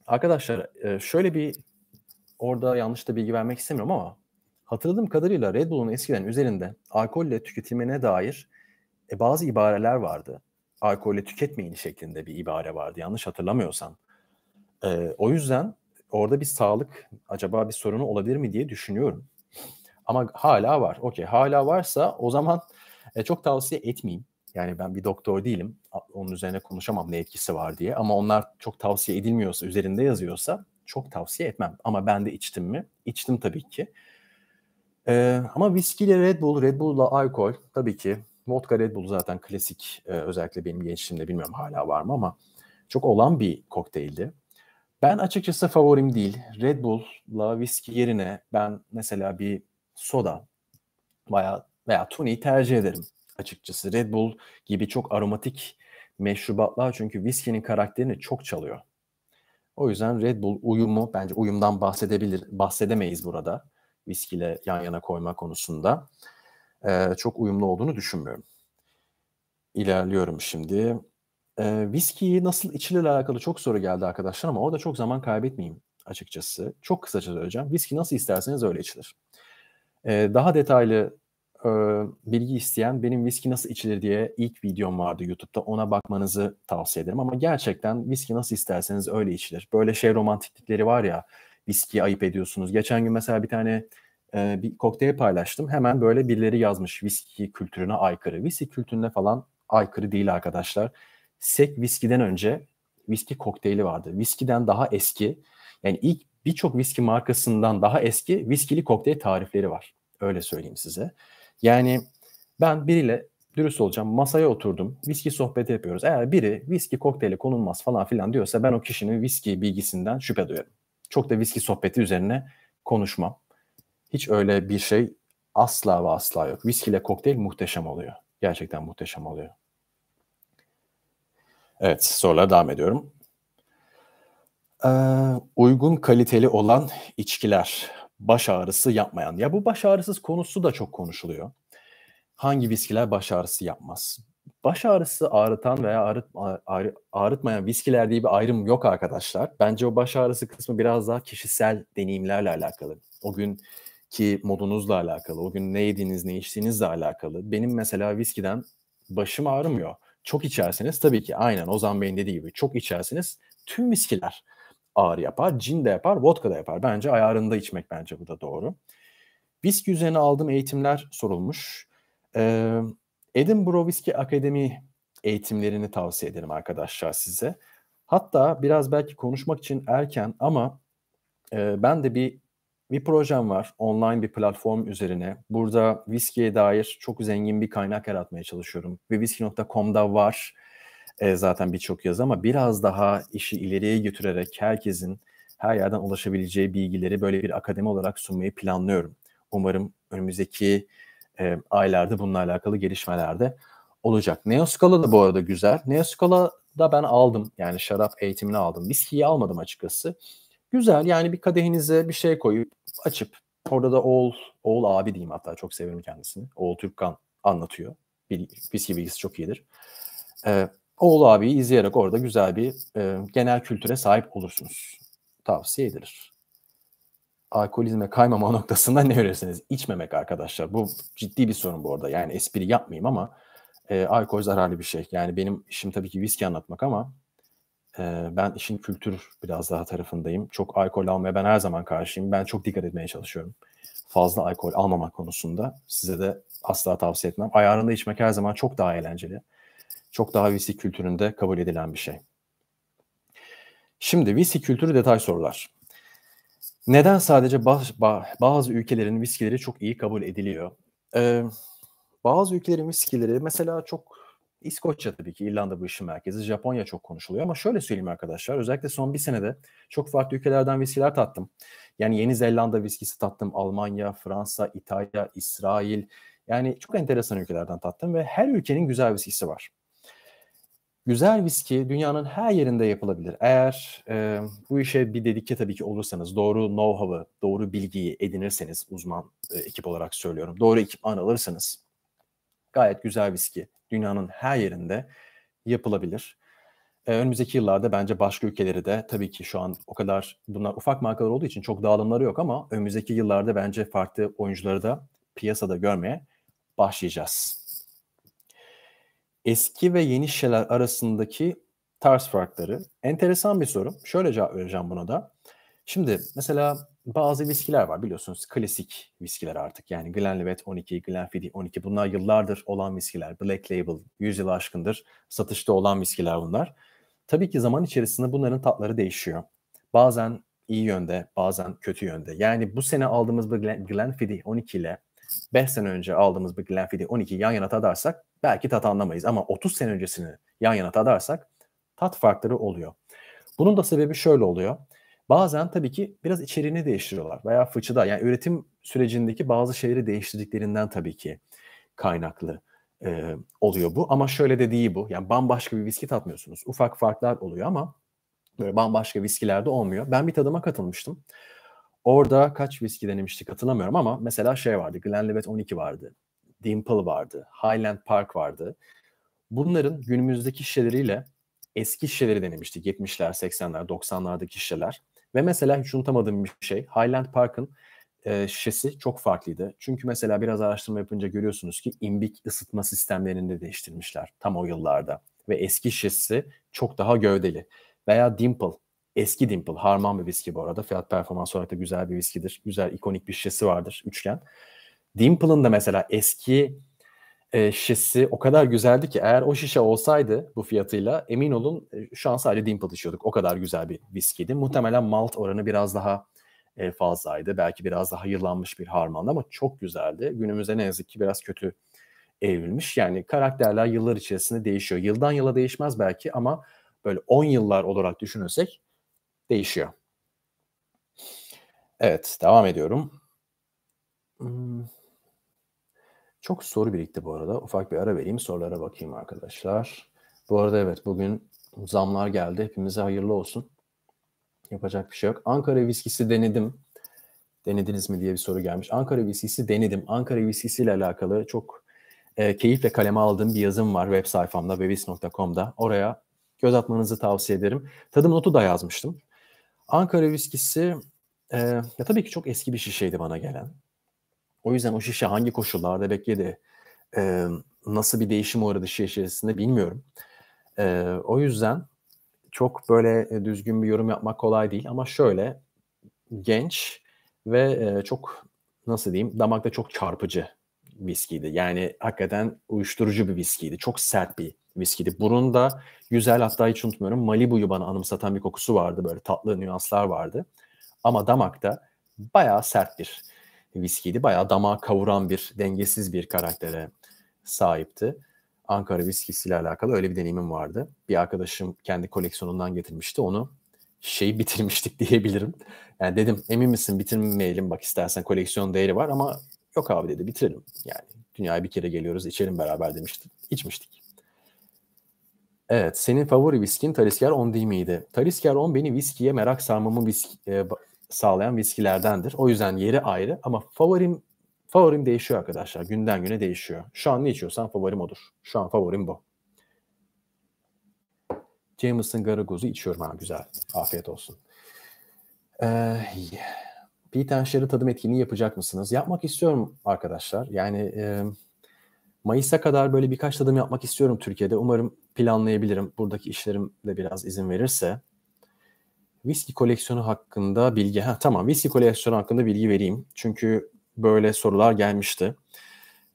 arkadaşlar e, şöyle bir orada yanlış da bilgi vermek istemiyorum ama hatırladığım kadarıyla Red Bull'un eskiden üzerinde alkolle tüketimine dair e, bazı ibareler vardı. Alkolü tüketmeyin şeklinde bir ibare vardı yanlış hatırlamıyorsam. E, o yüzden orada bir sağlık acaba bir sorunu olabilir mi diye düşünüyorum. Ama hala var. Okey hala varsa o zaman e, çok tavsiye etmeyeyim. Yani ben bir doktor değilim. Onun üzerine konuşamam ne etkisi var diye. Ama onlar çok tavsiye edilmiyorsa, üzerinde yazıyorsa çok tavsiye etmem. Ama ben de içtim mi? İçtim tabii ki. Ee, ama viskiyle Red Bull, Red Bull'la alkol tabii ki Vodka Red Bull zaten klasik e, özellikle benim gençliğimde bilmiyorum hala var mı ama çok olan bir kokteyldi. Ben açıkçası favorim değil. Red Bull'la viski yerine ben mesela bir soda veya, veya tuni tercih ederim açıkçası. Red Bull gibi çok aromatik meşrubatlar çünkü viskinin karakterini çok çalıyor. O yüzden Red Bull uyumu bence uyumdan bahsedebilir bahsedemeyiz burada viskiyle yan yana koyma konusunda e, çok uyumlu olduğunu düşünmüyorum. İlerliyorum şimdi. E, viskiyi nasıl içilir? alakalı çok soru geldi arkadaşlar ama orada çok zaman kaybetmeyeyim açıkçası. Çok kısaca söyleyeceğim. Viski nasıl isterseniz öyle içilir. E, daha detaylı e, bilgi isteyen benim viski nasıl içilir diye ilk videom vardı YouTube'da. Ona bakmanızı tavsiye ederim ama gerçekten viski nasıl isterseniz öyle içilir. Böyle şey romantiklikleri var ya viskiye ayıp ediyorsunuz. Geçen gün mesela bir tane e, bir kokteyl paylaştım. Hemen böyle birileri yazmış viski kültürüne aykırı. Viski kültürüne falan aykırı değil arkadaşlar. Sek viskiden önce viski kokteyli vardı. Viskiden daha eski yani ilk birçok viski markasından daha eski viskili kokteyl tarifleri var. Öyle söyleyeyim size. Yani ben biriyle dürüst olacağım. Masaya oturdum. Viski sohbeti yapıyoruz. Eğer biri viski kokteyli konulmaz falan filan diyorsa ben o kişinin viski bilgisinden şüphe duyarım. Çok da viski sohbeti üzerine konuşmam. Hiç öyle bir şey asla ve asla yok. ile kokteyl muhteşem oluyor. Gerçekten muhteşem oluyor. Evet sorulara devam ediyorum. Ee, uygun kaliteli olan içkiler baş ağrısı yapmayan. Ya bu baş ağrısız konusu da çok konuşuluyor. Hangi viskiler baş ağrısı yapmaz? Baş ağrısı ağrıtan veya ağrıt, ağrı, ağrıtmayan viskiler diye bir ayrım yok arkadaşlar. Bence o baş ağrısı kısmı biraz daha kişisel deneyimlerle alakalı. O gün ki modunuzla alakalı, o gün ne yediğiniz, ne içtiğinizle alakalı. Benim mesela viskiden başım ağrımıyor. Çok içerseniz tabii ki aynen Ozan Bey'in dediği gibi çok içerseniz tüm viskiler ağrı yapar. Cin de yapar, vodka da yapar. Bence ayarında içmek bence bu da doğru. Viski üzerine aldığım eğitimler sorulmuş. Ee, Edinburgh Viski Akademi eğitimlerini tavsiye ederim arkadaşlar size. Hatta biraz belki konuşmak için erken ama e, ben de bir bir projem var. Online bir platform üzerine. Burada viskiye dair çok zengin bir kaynak yaratmaya çalışıyorum. Ve viski.com'da var e, zaten birçok yazı ama biraz daha işi ileriye götürerek herkesin her yerden ulaşabileceği bilgileri böyle bir akademi olarak sunmayı planlıyorum. Umarım önümüzdeki e, aylarda bununla alakalı gelişmelerde olacak. Neoskala da bu arada güzel. Neoscala da ben aldım. Yani şarap eğitimini aldım. Viskiyi almadım açıkçası. Güzel yani bir kadehinize bir şey koyup açıp orada da Oğul, Oğul abi diyeyim hatta çok severim kendisini. Oğul Türkkan anlatıyor. Bil, fiski bilgisi çok iyidir. Ee, Oğul abiyi izleyerek orada güzel bir e, genel kültüre sahip olursunuz. Tavsiye edilir. Alkolizme kaymama noktasında ne önersiniz? İçmemek arkadaşlar. Bu ciddi bir sorun bu arada. Yani espri yapmayayım ama e, alkol zararlı bir şey. Yani benim işim tabii ki viski anlatmak ama ben işin kültür biraz daha tarafındayım. Çok alkol almaya ben her zaman karşıyım. Ben çok dikkat etmeye çalışıyorum. Fazla alkol almamak konusunda size de asla tavsiye etmem. Ayarında içmek her zaman çok daha eğlenceli. Çok daha VC kültüründe kabul edilen bir şey. Şimdi viski kültürü detay sorular. Neden sadece bazı, bazı ülkelerin viskileri çok iyi kabul ediliyor? Ee, bazı ülkelerin viskileri mesela çok İskoçya tabii ki İrlanda bu işin merkezi. Japonya çok konuşuluyor ama şöyle söyleyeyim arkadaşlar. Özellikle son bir senede çok farklı ülkelerden viskiler tattım. Yani Yeni Zelanda viskisi tattım. Almanya, Fransa, İtalya, İsrail. Yani çok enteresan ülkelerden tattım ve her ülkenin güzel viskisi var. Güzel viski dünyanın her yerinde yapılabilir. Eğer e, bu işe bir dedikçe tabii ki olursanız, doğru know-how'ı, doğru bilgiyi edinirseniz, uzman e, ekip olarak söylüyorum, doğru ekipman alırsanız gayet güzel viski dünyanın her yerinde yapılabilir. Ee, önümüzdeki yıllarda bence başka ülkeleri de tabii ki şu an o kadar bunlar ufak markalar olduğu için çok dağılımları yok ama önümüzdeki yıllarda bence farklı oyuncuları da piyasada görmeye başlayacağız. Eski ve yeni şişeler arasındaki tarz farkları. Enteresan bir soru. Şöyle cevap vereceğim buna da. Şimdi mesela bazı viskiler var biliyorsunuz klasik viskiler artık. Yani Glenlivet 12, Glenfiddich 12 bunlar yıllardır olan viskiler. Black Label 100 yıl aşkındır satışta olan viskiler bunlar. Tabii ki zaman içerisinde bunların tatları değişiyor. Bazen iyi yönde, bazen kötü yönde. Yani bu sene aldığımız bir Glenfiddich 12 ile 5 sene önce aldığımız bir Glenfiddich 12 yan yana tadarsak belki tat anlamayız ama 30 sene öncesini yan yana tadarsak tat farkları oluyor. Bunun da sebebi şöyle oluyor. Bazen tabii ki biraz içeriğini değiştiriyorlar veya fıçıda yani üretim sürecindeki bazı şeyleri değiştirdiklerinden tabii ki kaynaklı e, oluyor bu. Ama şöyle de değil bu. Yani bambaşka bir viski tatmıyorsunuz. Ufak farklar oluyor ama böyle bambaşka viskilerde olmuyor. Ben bir tadıma katılmıştım. Orada kaç viski denemiştik hatırlamıyorum ama mesela şey vardı. Glenlivet 12 vardı. Dimple vardı. Highland Park vardı. Bunların günümüzdeki şişeleriyle eski şişeleri denemiştik. 70'ler, 80'ler, 90'lardaki şişeler. Ve mesela hiç unutamadığım bir şey Highland Park'ın e, şişesi çok farklıydı. Çünkü mesela biraz araştırma yapınca görüyorsunuz ki imbik ısıtma sistemlerini de değiştirmişler tam o yıllarda. Ve eski şişesi çok daha gövdeli. Veya Dimple, eski Dimple, harman bir viski bu arada. Fiyat performans olarak da güzel bir viskidir. Güzel, ikonik bir şişesi vardır, üçgen. Dimple'ın da mesela eski e, şişesi o kadar güzeldi ki eğer o şişe olsaydı bu fiyatıyla emin olun e, şu an sadece dimple içiyorduk. O kadar güzel bir viskiydi. Muhtemelen malt oranı biraz daha e, fazlaydı. Belki biraz daha yıllanmış bir harmanlı ama çok güzeldi. Günümüzde ne yazık ki biraz kötü evrilmiş. Yani karakterler yıllar içerisinde değişiyor. Yıldan yıla değişmez belki ama böyle 10 yıllar olarak düşünürsek değişiyor. Evet, devam ediyorum. Hmm. Çok soru birikti bu arada. Ufak bir ara vereyim sorulara bakayım arkadaşlar. Bu arada evet bugün zamlar geldi. Hepimize hayırlı olsun. Yapacak bir şey yok. Ankara viskisi denedim. Denediniz mi diye bir soru gelmiş. Ankara viskisi denedim. Ankara viskisi ile alakalı çok e, keyifle kaleme aldığım bir yazım var web sayfamda bevis.com'da. Oraya göz atmanızı tavsiye ederim. Tadım notu da yazmıştım. Ankara viskisi e, ya tabii ki çok eski bir şişeydi bana gelen. O yüzden o şişe hangi koşullarda bekledi, e, nasıl bir değişim uğradı şişe içerisinde bilmiyorum. E, o yüzden çok böyle e, düzgün bir yorum yapmak kolay değil ama şöyle genç ve e, çok nasıl diyeyim damakta çok çarpıcı viskiydi. Yani hakikaten uyuşturucu bir viskiydi. Çok sert bir viskiydi. Burunda güzel hatta hiç unutmuyorum Malibu'yu bana anımsatan bir kokusu vardı. Böyle tatlı nüanslar vardı. Ama damakta bayağı sert bir viskiydi. Bayağı damağı kavuran bir, dengesiz bir karaktere sahipti. Ankara viskisiyle alakalı öyle bir deneyimim vardı. Bir arkadaşım kendi koleksiyonundan getirmişti. Onu şeyi bitirmiştik diyebilirim. Yani dedim emin misin bitirmeyelim bak istersen koleksiyon değeri var ama yok abi dedi bitirelim. Yani dünyaya bir kere geliyoruz içelim beraber demiştik. İçmiştik. Evet senin favori viskin Talisker 10 değil miydi? Talisker 10 beni viskiye merak sarmamı viski, e, sağlayan viskilerdendir. O yüzden yeri ayrı ama favorim favorim değişiyor arkadaşlar. Günden güne değişiyor. Şu an ne içiyorsan favorim odur. Şu an favorim bu. Jameson Garagoz'u içiyorum ha güzel. Afiyet olsun. Ee, Peter Sherry tadım etkinliği yapacak mısınız? Yapmak istiyorum arkadaşlar. Yani e, Mayıs'a kadar böyle birkaç tadım yapmak istiyorum Türkiye'de. Umarım planlayabilirim. Buradaki işlerim de biraz izin verirse. Viski koleksiyonu hakkında bilgi. Ha, tamam viski koleksiyonu hakkında bilgi vereyim. Çünkü böyle sorular gelmişti.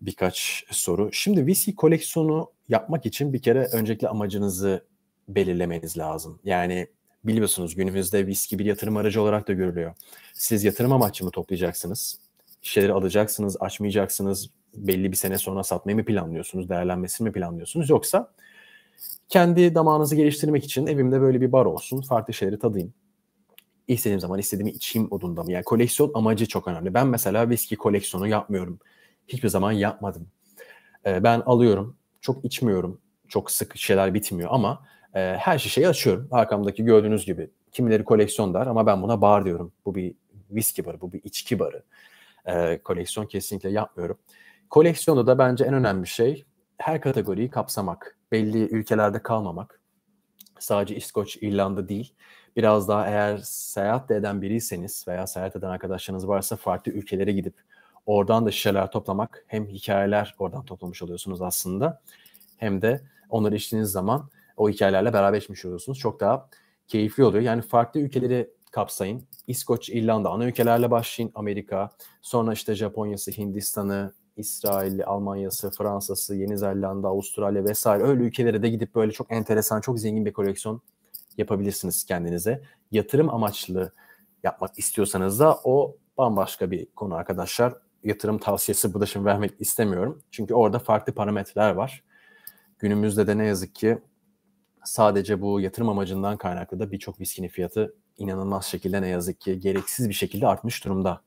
Birkaç soru. Şimdi viski koleksiyonu yapmak için bir kere öncelikle amacınızı belirlemeniz lazım. Yani biliyorsunuz günümüzde viski bir yatırım aracı olarak da görülüyor. Siz yatırım amaçlı mı toplayacaksınız? şeyleri alacaksınız, açmayacaksınız, belli bir sene sonra satmayı mı planlıyorsunuz, değerlenmesini mi planlıyorsunuz? Yoksa kendi damağınızı geliştirmek için evimde böyle bir bar olsun, farklı şeyleri tadayım istediğim zaman istediğimi içeyim odunda mı? Yani koleksiyon amacı çok önemli. Ben mesela viski koleksiyonu yapmıyorum. Hiçbir zaman yapmadım. E, ben alıyorum, çok içmiyorum. Çok sık şeyler bitmiyor ama e, her şişeyi açıyorum. Arkamdaki gördüğünüz gibi. Kimileri koleksiyon der ama ben buna bar diyorum. Bu bir viski barı, bu bir içki barı. E, koleksiyon kesinlikle yapmıyorum. Koleksiyonda da bence en önemli şey her kategoriyi kapsamak. Belli ülkelerde kalmamak. Sadece İskoç, İrlanda değil biraz daha eğer seyahat eden biriyseniz veya seyahat eden arkadaşlarınız varsa farklı ülkelere gidip oradan da şişeler toplamak hem hikayeler oradan toplamış oluyorsunuz aslında hem de onları içtiğiniz zaman o hikayelerle beraber içmiş oluyorsunuz. Çok daha keyifli oluyor. Yani farklı ülkeleri kapsayın. İskoç, İrlanda ana ülkelerle başlayın. Amerika, sonra işte Japonya'sı, Hindistan'ı, İsrail, Almanya'sı, Fransa'sı, Yeni Zelanda, Avustralya vesaire öyle ülkelere de gidip böyle çok enteresan, çok zengin bir koleksiyon yapabilirsiniz kendinize. Yatırım amaçlı yapmak istiyorsanız da o bambaşka bir konu arkadaşlar. Yatırım tavsiyesi burada şimdi vermek istemiyorum. Çünkü orada farklı parametreler var. Günümüzde de ne yazık ki sadece bu yatırım amacından kaynaklı da birçok viskinin fiyatı inanılmaz şekilde ne yazık ki gereksiz bir şekilde artmış durumda.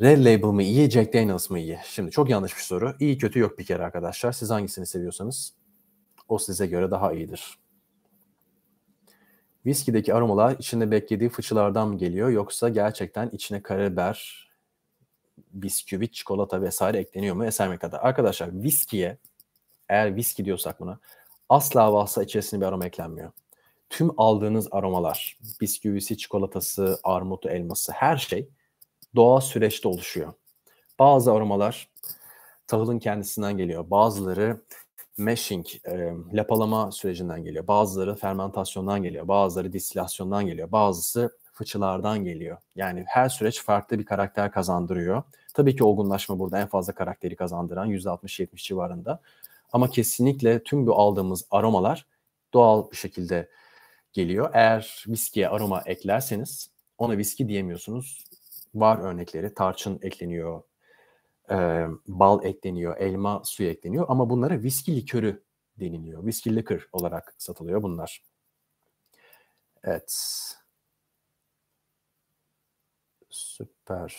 Red Label mı iyi, Jack Daniels mı iyi? Şimdi çok yanlış bir soru. İyi kötü yok bir kere arkadaşlar. Siz hangisini seviyorsanız o size göre daha iyidir. Viskideki aromalar içinde beklediği fıçılardan mı geliyor yoksa gerçekten içine karabiber, bisküvi, çikolata vesaire ekleniyor mu eser kadar Arkadaşlar viskiye eğer viski diyorsak buna asla vasıta içerisinde bir aroma eklenmiyor. Tüm aldığınız aromalar, bisküvisi, çikolatası, armutu, elması her şey doğa süreçte oluşuyor. Bazı aromalar tahılın kendisinden geliyor. Bazıları Meshing, e, lapalama sürecinden geliyor. Bazıları fermentasyondan geliyor, bazıları distilasyondan geliyor, bazısı fıçılardan geliyor. Yani her süreç farklı bir karakter kazandırıyor. Tabii ki olgunlaşma burada en fazla karakteri kazandıran %60-70 civarında. Ama kesinlikle tüm bu aldığımız aromalar doğal bir şekilde geliyor. Eğer viskiye aroma eklerseniz ona viski diyemiyorsunuz. Var örnekleri tarçın ekleniyor, e, bal ekleniyor, elma suyu ekleniyor ama bunlara viski likörü deniliyor. Viski likör olarak satılıyor bunlar. Evet. Süper.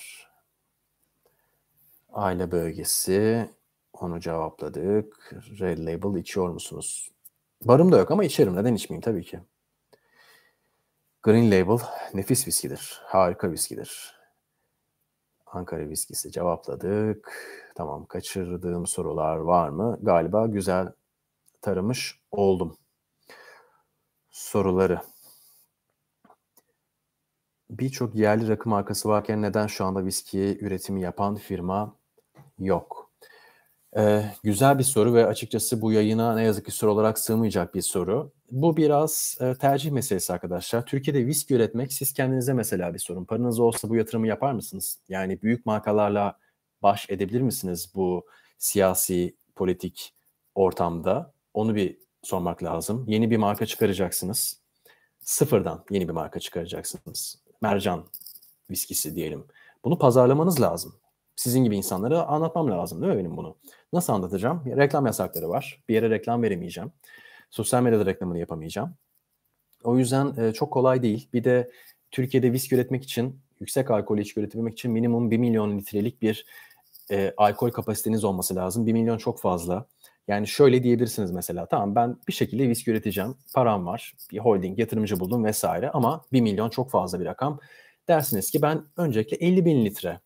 Aile bölgesi. Onu cevapladık. Red Label içiyor musunuz? Barım da yok ama içerim. Neden içmeyeyim tabii ki. Green Label nefis viskidir. Harika viskidir. Ankara viskisi cevapladık. Tamam kaçırdığım sorular var mı? Galiba güzel taramış oldum. Soruları. Birçok yerli rakı markası varken neden şu anda viski üretimi yapan firma yok? Ee, güzel bir soru ve açıkçası bu yayına ne yazık ki soru olarak sığmayacak bir soru. Bu biraz e, tercih meselesi arkadaşlar. Türkiye'de viski üretmek siz kendinize mesela bir sorun. Paranız olsa bu yatırımı yapar mısınız? Yani büyük markalarla baş edebilir misiniz bu siyasi, politik ortamda? Onu bir sormak lazım. Yeni bir marka çıkaracaksınız. Sıfırdan yeni bir marka çıkaracaksınız. Mercan viskisi diyelim. Bunu pazarlamanız lazım. Sizin gibi insanlara anlatmam lazım değil mi benim bunu? Nasıl anlatacağım? Reklam yasakları var. Bir yere reklam veremeyeceğim. Sosyal medyada reklamını yapamayacağım. O yüzden e, çok kolay değil. Bir de Türkiye'de viski üretmek için, yüksek alkol içki üretebilmek için minimum 1 milyon litrelik bir e, alkol kapasiteniz olması lazım. 1 milyon çok fazla. Yani şöyle diyebilirsiniz mesela tamam ben bir şekilde viski üreteceğim, param var, bir holding, yatırımcı buldum vesaire ama 1 milyon çok fazla bir rakam. Dersiniz ki ben öncelikle 50 bin litre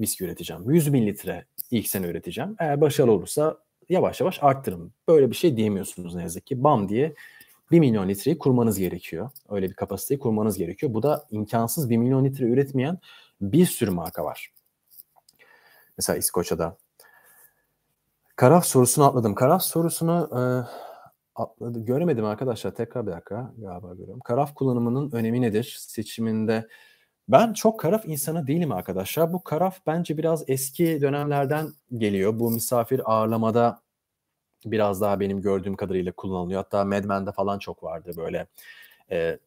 viski üreteceğim. 100 bin litre ilk sene üreteceğim. Eğer başarılı olursa yavaş yavaş arttırım. Böyle bir şey diyemiyorsunuz ne yazık ki. Bam diye 1 milyon litreyi kurmanız gerekiyor. Öyle bir kapasiteyi kurmanız gerekiyor. Bu da imkansız 1 milyon litre üretmeyen bir sürü marka var. Mesela İskoçya'da. Karaf sorusunu atladım. Karaf sorusunu e, atladı. Göremedim arkadaşlar. Tekrar bir dakika galiba görüyorum. Karaf kullanımının önemi nedir? Seçiminde ben çok karaf insanı değilim arkadaşlar. Bu karaf bence biraz eski dönemlerden geliyor. Bu misafir ağırlamada biraz daha benim gördüğüm kadarıyla kullanılıyor. Hatta Mad Men'de falan çok vardı böyle. E,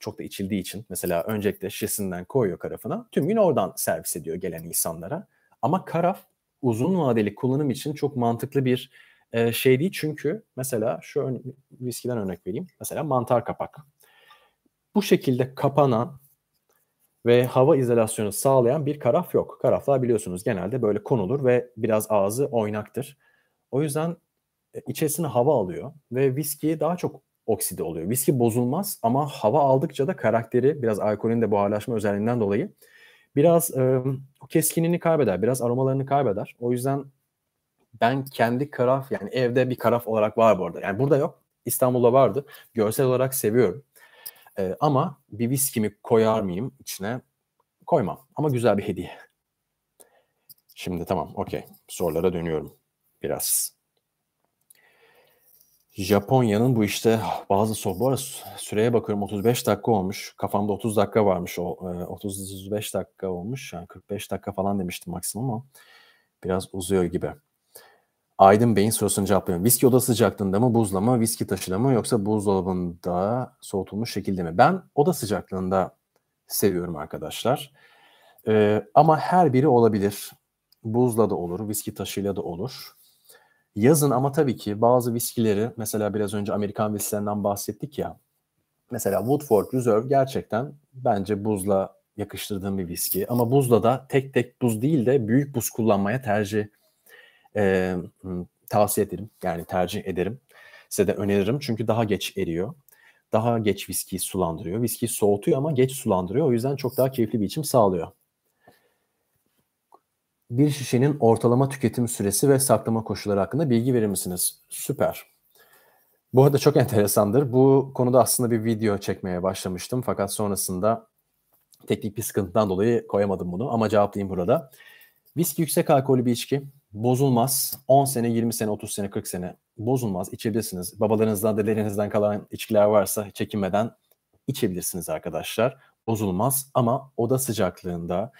çok da içildiği için mesela öncelikle şişesinden koyuyor karafına. Tüm gün oradan servis ediyor gelen insanlara. Ama karaf uzun vadeli kullanım için çok mantıklı bir e, şey değil. Çünkü mesela şu viskiden örnek vereyim. Mesela mantar kapak. Bu şekilde kapanan ve hava izolasyonu sağlayan bir karaf yok. Karaflar biliyorsunuz genelde böyle konulur ve biraz ağzı oynaktır. O yüzden e, içerisine hava alıyor ve viski daha çok okside oluyor. Viski bozulmaz ama hava aldıkça da karakteri biraz alkolün de buharlaşma özelliğinden dolayı biraz e, keskinliğini kaybeder, biraz aromalarını kaybeder. O yüzden ben kendi karaf yani evde bir karaf olarak var bu arada. Yani burada yok. İstanbul'da vardı. Görsel olarak seviyorum. E, ama bir viskimi koyar mıyım içine? Koymam ama güzel bir hediye. Şimdi tamam okey sorulara dönüyorum biraz. Japonya'nın bu işte ah, bazı soru. Bu arada süreye bakıyorum 35 dakika olmuş. Kafamda 30 dakika varmış. O, 35 e, dakika olmuş. Yani 45 dakika falan demiştim maksimum ama biraz uzuyor gibi. Aydın Bey'in sorusunu cevaplıyorum. Viski oda sıcaklığında mı, buzla mı, viski taşıda mı yoksa buzdolabında soğutulmuş şekilde mi? Ben oda sıcaklığında seviyorum arkadaşlar. Ee, ama her biri olabilir. Buzla da olur, viski taşıyla da olur. Yazın ama tabii ki bazı viskileri mesela biraz önce Amerikan viskilerinden bahsettik ya. Mesela Woodford Reserve gerçekten bence buzla yakıştırdığım bir viski. Ama buzla da tek tek buz değil de büyük buz kullanmaya tercih e, tavsiye ederim. Yani tercih ederim. Size de öneririm. Çünkü daha geç eriyor. Daha geç viskiyi sulandırıyor. Viskiyi soğutuyor ama geç sulandırıyor. O yüzden çok daha keyifli bir içim sağlıyor. Bir şişenin ortalama tüketim süresi ve saklama koşulları hakkında bilgi verir misiniz? Süper. Bu arada çok enteresandır. Bu konuda aslında bir video çekmeye başlamıştım. Fakat sonrasında teknik bir sıkıntıdan dolayı koyamadım bunu. Ama cevaplayayım burada. Viski yüksek alkolü bir içki bozulmaz. 10 sene, 20 sene, 30 sene, 40 sene bozulmaz. İçebilirsiniz. Babalarınızdan, dedelerinizden kalan içkiler varsa çekinmeden içebilirsiniz arkadaşlar. Bozulmaz ama oda sıcaklığında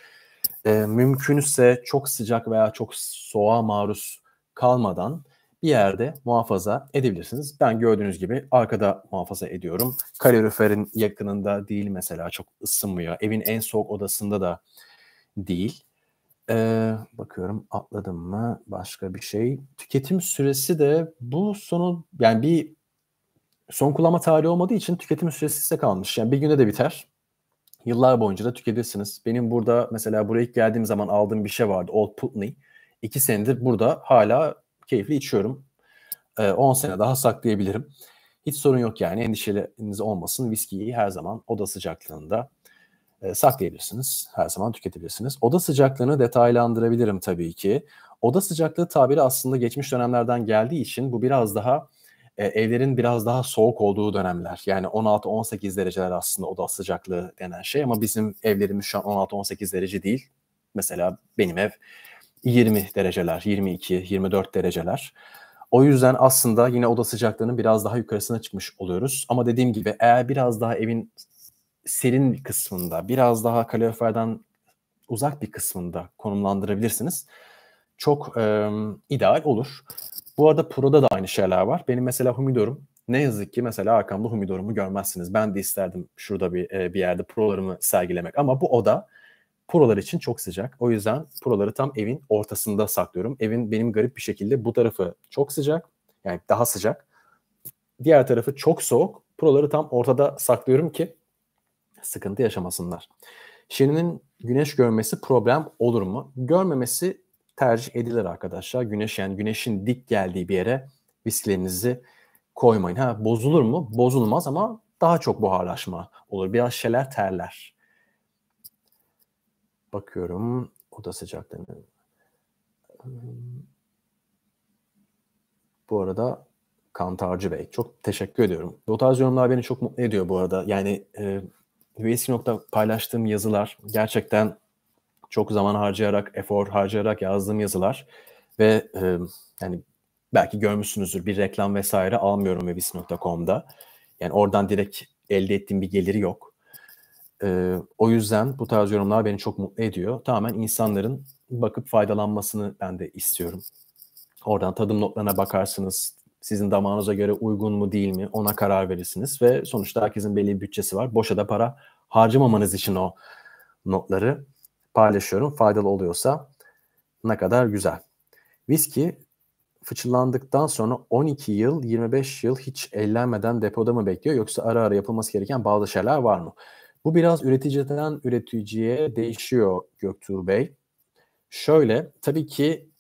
e, mümkünse çok sıcak veya çok soğuğa maruz kalmadan bir yerde muhafaza edebilirsiniz. Ben gördüğünüz gibi arkada muhafaza ediyorum. Kaloriferin yakınında değil mesela çok ısınmıyor. Evin en soğuk odasında da değil. Ee, bakıyorum atladım mı başka bir şey. Tüketim süresi de bu sonu yani bir son kullanma tarihi olmadığı için tüketim süresi size kalmış. Yani bir günde de biter. Yıllar boyunca da tüketirsiniz. Benim burada mesela buraya ilk geldiğim zaman aldığım bir şey vardı. Old Putney. İki senedir burada hala keyifli içiyorum. Ee, sene daha saklayabilirim. Hiç sorun yok yani endişeleriniz olmasın. Viskiyi her zaman oda sıcaklığında e, saklayabilirsiniz. Her zaman tüketebilirsiniz. Oda sıcaklığını detaylandırabilirim tabii ki. Oda sıcaklığı tabiri aslında geçmiş dönemlerden geldiği için bu biraz daha e, evlerin biraz daha soğuk olduğu dönemler. Yani 16-18 dereceler aslında oda sıcaklığı denen şey ama bizim evlerimiz şu an 16-18 derece değil. Mesela benim ev 20 dereceler, 22-24 dereceler. O yüzden aslında yine oda sıcaklığının biraz daha yukarısına çıkmış oluyoruz. Ama dediğim gibi eğer biraz daha evin serin bir kısmında, biraz daha kaloriferden uzak bir kısmında konumlandırabilirsiniz. Çok e, ideal olur. Bu arada Pro'da da aynı şeyler var. Benim mesela humidorum ne yazık ki mesela arkamda humidorumu görmezsiniz. Ben de isterdim şurada bir e, bir yerde Pro'larımı sergilemek ama bu oda Pro'lar için çok sıcak. O yüzden Pro'ları tam evin ortasında saklıyorum. Evin benim garip bir şekilde bu tarafı çok sıcak. Yani daha sıcak. Diğer tarafı çok soğuk. Pro'ları tam ortada saklıyorum ki sıkıntı yaşamasınlar. Şirinin güneş görmesi problem olur mu? Görmemesi tercih edilir arkadaşlar. Güneş yani güneşin dik geldiği bir yere viskilerinizi koymayın. Ha bozulur mu? Bozulmaz ama daha çok buharlaşma olur. Biraz şeyler terler. Bakıyorum oda sıcaklığını. Bu arada Kantarcı Bey çok teşekkür ediyorum. Bu tarz yorumlar beni çok mutlu ediyor bu arada. Yani e, nokta paylaştığım yazılar gerçekten çok zaman harcayarak, efor harcayarak yazdığım yazılar ve e, yani belki görmüşsünüzdür bir reklam vesaire almıyorum webis.com'da. Yani oradan direkt elde ettiğim bir geliri yok. E, o yüzden bu tarz yorumlar beni çok mutlu ediyor. Tamamen insanların bakıp faydalanmasını ben de istiyorum. Oradan tadım notlarına bakarsınız, sizin damağınıza göre uygun mu değil mi ona karar verirsiniz ve sonuçta herkesin belli bir bütçesi var. Boşa da para harcamamanız için o notları paylaşıyorum. Faydalı oluyorsa ne kadar güzel. Viski fıçılandıktan sonra 12 yıl 25 yıl hiç ellenmeden depoda mı bekliyor yoksa ara ara yapılması gereken bazı şeyler var mı? Bu biraz üreticiden üreticiye değişiyor Göktuğ Bey. Şöyle tabii ki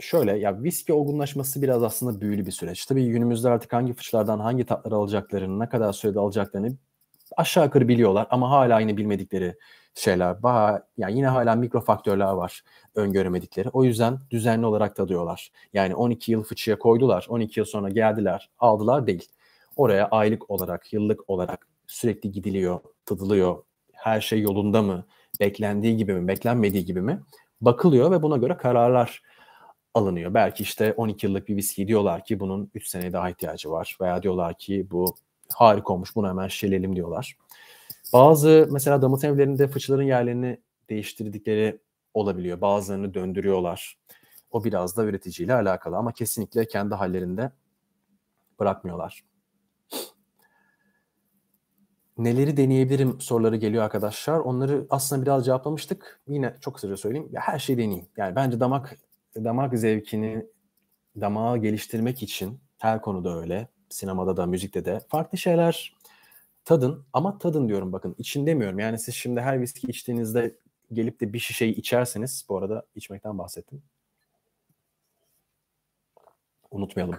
şöyle ya viski olgunlaşması biraz aslında büyülü bir süreç. Tabii günümüzde artık hangi fıçılardan hangi tatları alacaklarını, ne kadar sürede alacaklarını aşağı yukarı biliyorlar ama hala yine bilmedikleri şeyler. Baha, yani yine hala mikro faktörler var öngöremedikleri. O yüzden düzenli olarak tadıyorlar. Yani 12 yıl fıçıya koydular. 12 yıl sonra geldiler, aldılar değil. Oraya aylık olarak, yıllık olarak sürekli gidiliyor, tadılıyor. Her şey yolunda mı? Beklendiği gibi mi? Beklenmediği gibi mi? Bakılıyor ve buna göre kararlar alınıyor. Belki işte 12 yıllık bir viski diyorlar ki bunun 3 sene daha ihtiyacı var veya diyorlar ki bu harika olmuş bunu hemen şişeleyelim diyorlar. Bazı mesela damıtım evlerinde fıçıların yerlerini değiştirdikleri olabiliyor. Bazılarını döndürüyorlar. O biraz da üreticiyle alakalı ama kesinlikle kendi hallerinde bırakmıyorlar. Neleri deneyebilirim soruları geliyor arkadaşlar. Onları aslında biraz cevaplamıştık. Yine çok kısaca söyleyeyim. Ya her şeyi deneyin. Yani bence damak damak zevkini damağı geliştirmek için her konuda öyle, sinemada da, müzikte de farklı şeyler tadın ama tadın diyorum bakın için demiyorum. Yani siz şimdi her viski içtiğinizde gelip de bir şişeyi içerseniz bu arada içmekten bahsettim. Unutmayalım.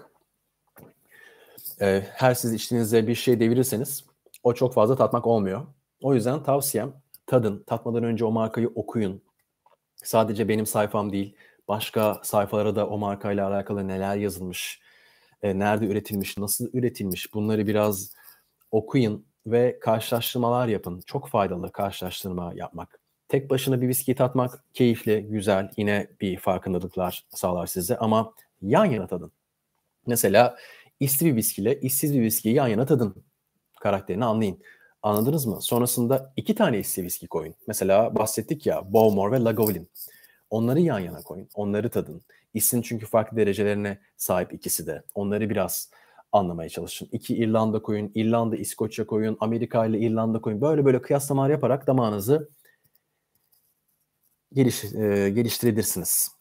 Ee, her siz içtiğinizde bir şey devirirseniz o çok fazla tatmak olmuyor. O yüzden tavsiyem tadın. Tatmadan önce o markayı okuyun. Sadece benim sayfam değil başka sayfalara da o markayla alakalı neler yazılmış, e, nerede üretilmiş, nasıl üretilmiş bunları biraz okuyun ve karşılaştırmalar yapın. Çok faydalı karşılaştırma yapmak. Tek başına bir bisiklet tatmak keyifli, güzel, yine bir farkındalıklar sağlar size ama yan yana tadın. Mesela isli bir viskiyle işsiz bir viskiyi yan yana tadın. Karakterini anlayın. Anladınız mı? Sonrasında iki tane isli viski koyun. Mesela bahsettik ya Bowmore ve Lagavulin. Onları yan yana koyun. Onları tadın. İsin çünkü farklı derecelerine sahip ikisi de. Onları biraz anlamaya çalışın. İki İrlanda koyun, İrlanda, İskoçya koyun, Amerika ile İrlanda koyun. Böyle böyle kıyaslamalar yaparak damağınızı geliş, e, geliştirebilirsiniz.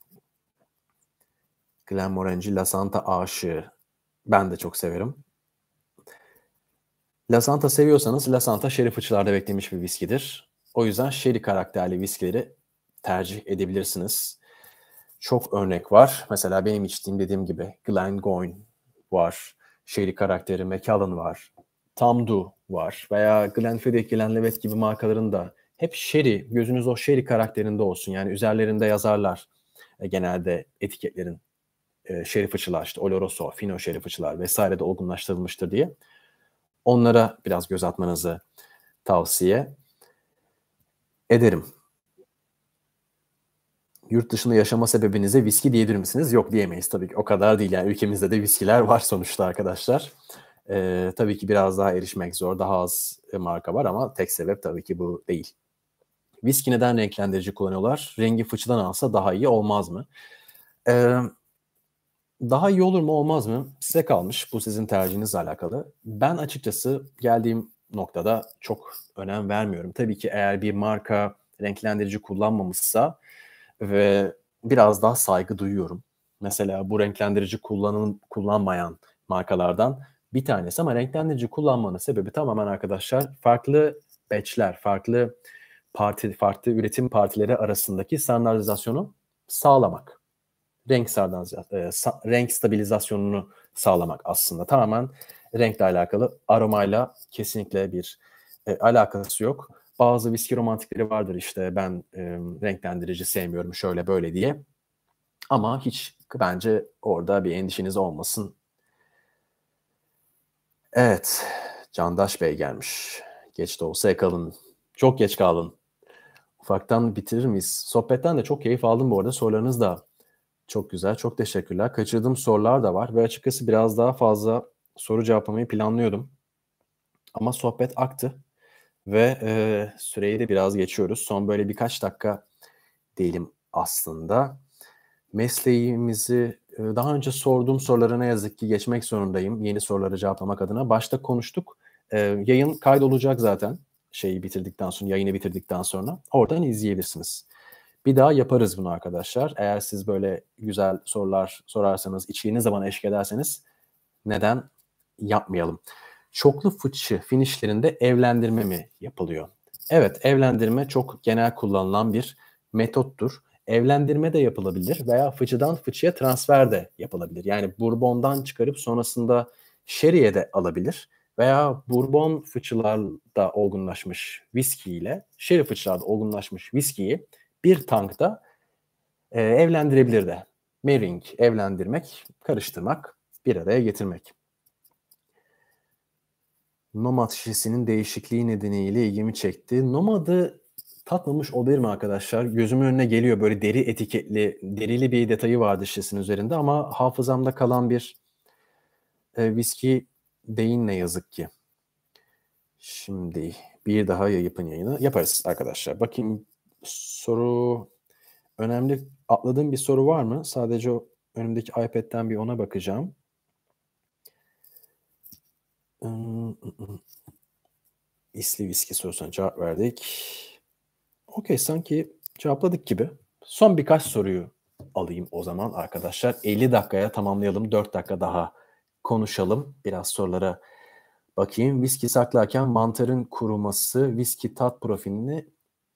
Glenmorangie La Santa aşığı. Ben de çok severim. La Santa seviyorsanız La Santa şerif fıçılarda beklemiş bir viskidir. O yüzden Sherry karakterli viskileri tercih edebilirsiniz. Çok örnek var. Mesela benim içtiğim dediğim gibi Glen Goyne var. Şeri karakteri McAllen var. Tamdu var. Veya Glenfiddich, Glenlivet gibi markaların da hep Sherry, gözünüz o Sherry karakterinde olsun. Yani üzerlerinde yazarlar e, genelde etiketlerin e, şerif fıçılar, işte Oloroso, Fino şerif fıçılar vesaire de olgunlaştırılmıştır diye. Onlara biraz göz atmanızı tavsiye ederim yurt dışında yaşama sebebinize viski diyebilir misiniz? Yok diyemeyiz tabii ki. O kadar değil yani ülkemizde de viskiler var sonuçta arkadaşlar. Ee, tabii ki biraz daha erişmek zor. Daha az marka var ama tek sebep tabii ki bu değil. Viski neden renklendirici kullanıyorlar? Rengi fıçıdan alsa daha iyi olmaz mı? Ee, daha iyi olur mu olmaz mı? Size kalmış. Bu sizin tercihinizle alakalı. Ben açıkçası geldiğim noktada çok önem vermiyorum. Tabii ki eğer bir marka renklendirici kullanmamışsa ve biraz daha saygı duyuyorum. Mesela bu renklendirici kullanın, kullanmayan markalardan bir tanesi ama renklendirici kullanmanın sebebi tamamen arkadaşlar farklı batchler, farklı parti, farklı üretim partileri arasındaki standartizasyonu sağlamak. Renk, e, sa, renk stabilizasyonunu sağlamak aslında. Tamamen renkle alakalı. Aromayla kesinlikle bir e, alakası yok bazı viski romantikleri vardır işte ben e, renklendirici sevmiyorum şöyle böyle diye. Ama hiç bence orada bir endişeniz olmasın. Evet, Candaş Bey gelmiş. Geç de olsa kalın. Çok geç kalın. Ufaktan bitirir miyiz? Sohbetten de çok keyif aldım bu arada. Sorularınız da çok güzel. Çok teşekkürler. Kaçırdığım sorular da var ve açıkçası biraz daha fazla soru cevaplamayı planlıyordum. Ama sohbet aktı. Ve e, süreyi de biraz geçiyoruz. Son böyle birkaç dakika diyelim aslında. Mesleğimizi e, daha önce sorduğum sorulara ne yazık ki geçmek zorundayım. Yeni soruları cevaplamak adına. Başta konuştuk. E, yayın kaydolacak zaten. Şeyi bitirdikten sonra, yayını bitirdikten sonra. Oradan izleyebilirsiniz. Bir daha yaparız bunu arkadaşlar. Eğer siz böyle güzel sorular sorarsanız, içeriğiniz zaman eşlik ederseniz neden yapmayalım? çoklu fıçı finişlerinde evlendirme mi yapılıyor? Evet, evlendirme çok genel kullanılan bir metottur. Evlendirme de yapılabilir veya fıçıdan fıçıya transfer de yapılabilir. Yani Bourbon'dan çıkarıp sonrasında Sherry'e de alabilir veya Bourbon fıçılarda olgunlaşmış viskiyle Sherry fıçılarda olgunlaşmış viskiyi bir tankta e, evlendirebilir de. Marrying, evlendirmek, karıştırmak, bir araya getirmek. Nomad şişesinin değişikliği nedeniyle ilgimi çekti. Nomad'ı tatmamış olabilir mi arkadaşlar? Gözümün önüne geliyor böyle deri etiketli, derili bir detayı vardı şişesinin üzerinde ama hafızamda kalan bir e, viski değil ne yazık ki. Şimdi bir daha yapın yayını. Yaparız arkadaşlar. Bakayım soru önemli atladığım bir soru var mı? Sadece önümdeki iPad'den bir ona bakacağım. Hmm, isli viski sorusuna cevap verdik. Okey sanki cevapladık gibi. Son birkaç soruyu alayım o zaman arkadaşlar. 50 dakikaya tamamlayalım. 4 dakika daha konuşalım. Biraz sorulara bakayım. Viski saklarken mantarın kuruması viski tat profilini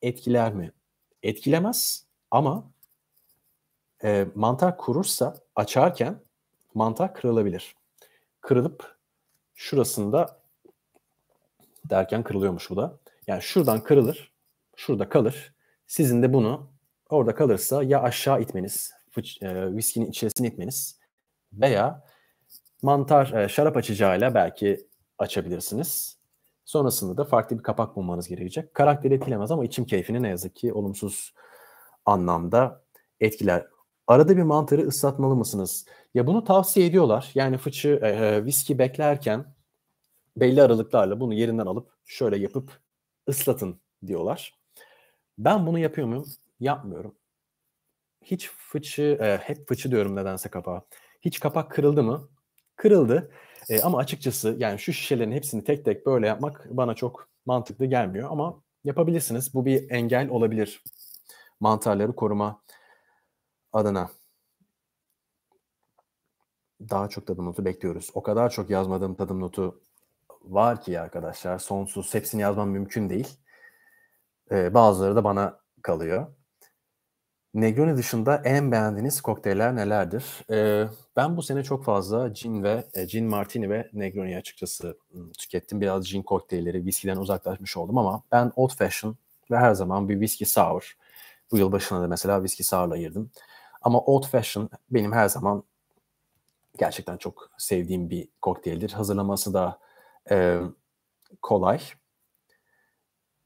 etkiler mi? Etkilemez ama e, mantar kurursa açarken mantar kırılabilir. Kırılıp şurasında derken kırılıyormuş bu da. Yani şuradan kırılır, şurada kalır. Sizin de bunu orada kalırsa ya aşağı itmeniz, fıç, e, viskinin içerisine itmeniz veya mantar e, şarap açacağıyla belki açabilirsiniz. Sonrasında da farklı bir kapak bulmanız gerekecek. Karakter etkilemez ama içim keyfini ne yazık ki olumsuz anlamda etkiler Arada bir mantarı ıslatmalı mısınız? Ya bunu tavsiye ediyorlar. Yani fıçı, e, e, viski beklerken belli aralıklarla bunu yerinden alıp şöyle yapıp ıslatın diyorlar. Ben bunu yapıyor muyum? Yapmıyorum. Hiç fıçı, e, hep fıçı diyorum nedense kapağı. Hiç kapak kırıldı mı? Kırıldı. E, ama açıkçası yani şu şişelerin hepsini tek tek böyle yapmak bana çok mantıklı gelmiyor. Ama yapabilirsiniz. Bu bir engel olabilir. Mantarları koruma adına daha çok tadım notu bekliyoruz. O kadar çok yazmadığım tadım notu var ki arkadaşlar sonsuz. Hepsini yazmam mümkün değil. Ee, bazıları da bana kalıyor. Negroni dışında en beğendiğiniz kokteyller nelerdir? Ee, ben bu sene çok fazla gin ve e, gin martini ve Negroni açıkçası ıı, tükettim. Biraz gin kokteylleri, viskiden uzaklaşmış oldum ama ben old fashion ve her zaman bir viski sour. Bu yıl başına da mesela viski sour'la girdim. Ama old fashion benim her zaman gerçekten çok sevdiğim bir kokteyldir. Hazırlaması da e, kolay.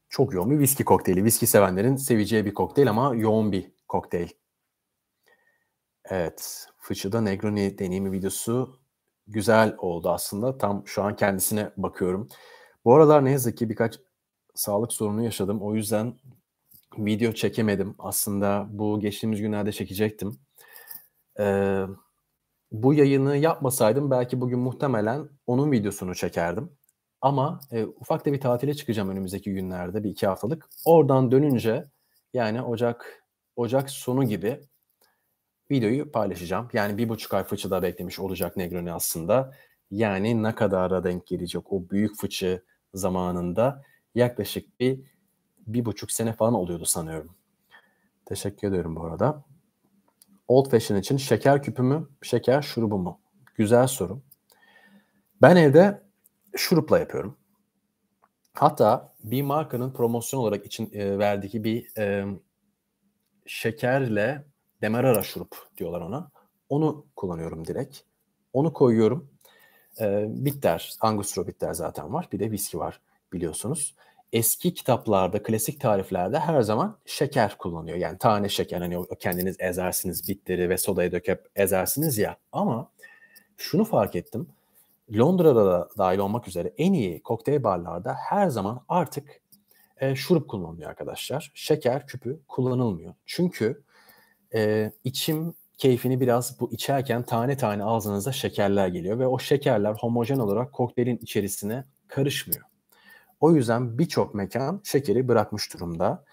Çok yoğun bir viski kokteyli. Viski sevenlerin seveceği bir kokteyl ama yoğun bir kokteyl. Evet. Fıçı'da Negroni deneyimi videosu güzel oldu aslında. Tam şu an kendisine bakıyorum. Bu aralar ne yazık ki birkaç sağlık sorunu yaşadım. O yüzden video çekemedim. Aslında bu geçtiğimiz günlerde çekecektim. Ee, bu yayını yapmasaydım belki bugün muhtemelen onun videosunu çekerdim. Ama e, ufak da bir tatile çıkacağım önümüzdeki günlerde bir iki haftalık. Oradan dönünce yani Ocak Ocak sonu gibi videoyu paylaşacağım. Yani bir buçuk ay da beklemiş olacak Negroni aslında. Yani ne kadara denk gelecek o büyük fıçı zamanında yaklaşık bir bir buçuk sene falan oluyordu sanıyorum. Teşekkür ediyorum bu arada. Old Fashion için şeker küpü mü, şeker şurubu mu? Güzel soru. Ben evde şurupla yapıyorum. Hatta bir markanın promosyon olarak için e, verdiği bir e, şekerle demerara şurup diyorlar ona. Onu kullanıyorum direkt. Onu koyuyorum. E, bitter, Angostura bitter zaten var. Bir de viski var biliyorsunuz eski kitaplarda, klasik tariflerde her zaman şeker kullanıyor. Yani tane şeker hani kendiniz ezersiniz bitleri ve sodaya döküp ezersiniz ya. Ama şunu fark ettim. Londra'da da dahil olmak üzere en iyi kokteyl barlarda her zaman artık e, şurup kullanılıyor arkadaşlar. Şeker küpü kullanılmıyor. Çünkü e, içim keyfini biraz bu içerken tane tane ağzınıza şekerler geliyor ve o şekerler homojen olarak kokteylin içerisine karışmıyor. O yüzden birçok mekan şekeri bırakmış durumda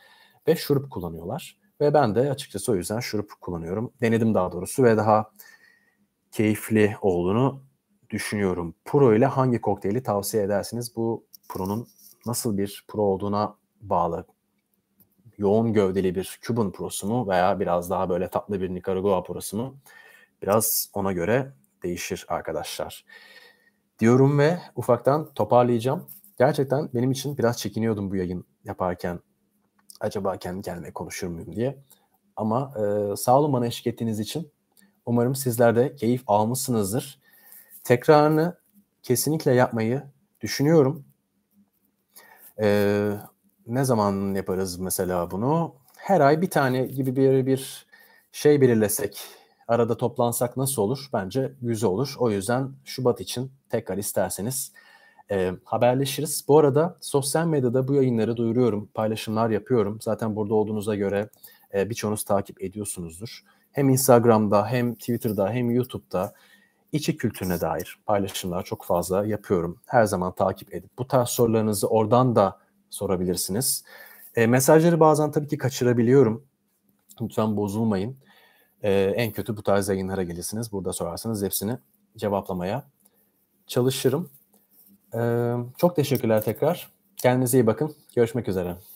ve şurup kullanıyorlar. Ve ben de açıkçası o yüzden şurup kullanıyorum. Denedim daha doğrusu ve daha keyifli olduğunu düşünüyorum. Pro ile hangi kokteyli tavsiye edersiniz? Bu Pro'nun nasıl bir Pro olduğuna bağlı. Yoğun gövdeli bir Cuban Pro'su mu veya biraz daha böyle tatlı bir Nikaragua Pro'su mu? Biraz ona göre değişir arkadaşlar. Diyorum ve ufaktan toparlayacağım gerçekten benim için biraz çekiniyordum bu yayın yaparken. Acaba kendi kendime konuşur muyum diye. Ama e, sağ olun bana eşlik ettiğiniz için. Umarım sizler de keyif almışsınızdır. Tekrarını kesinlikle yapmayı düşünüyorum. E, ne zaman yaparız mesela bunu? Her ay bir tane gibi bir bir şey belirlesek, arada toplansak nasıl olur? Bence yüzü olur. O yüzden Şubat için tekrar isterseniz e, haberleşiriz. Bu arada sosyal medyada bu yayınları duyuruyorum, paylaşımlar yapıyorum. Zaten burada olduğunuza göre e, birçoğunuz takip ediyorsunuzdur. Hem Instagram'da hem Twitter'da hem YouTube'da içi kültürüne dair paylaşımlar çok fazla yapıyorum. Her zaman takip edip bu tarz sorularınızı oradan da sorabilirsiniz. E, mesajları bazen tabii ki kaçırabiliyorum. Lütfen bozulmayın. E, en kötü bu tarz yayınlara gelirsiniz. Burada sorarsanız hepsini cevaplamaya çalışırım. Ee, çok teşekkürler tekrar. Kendinize iyi bakın. Görüşmek üzere.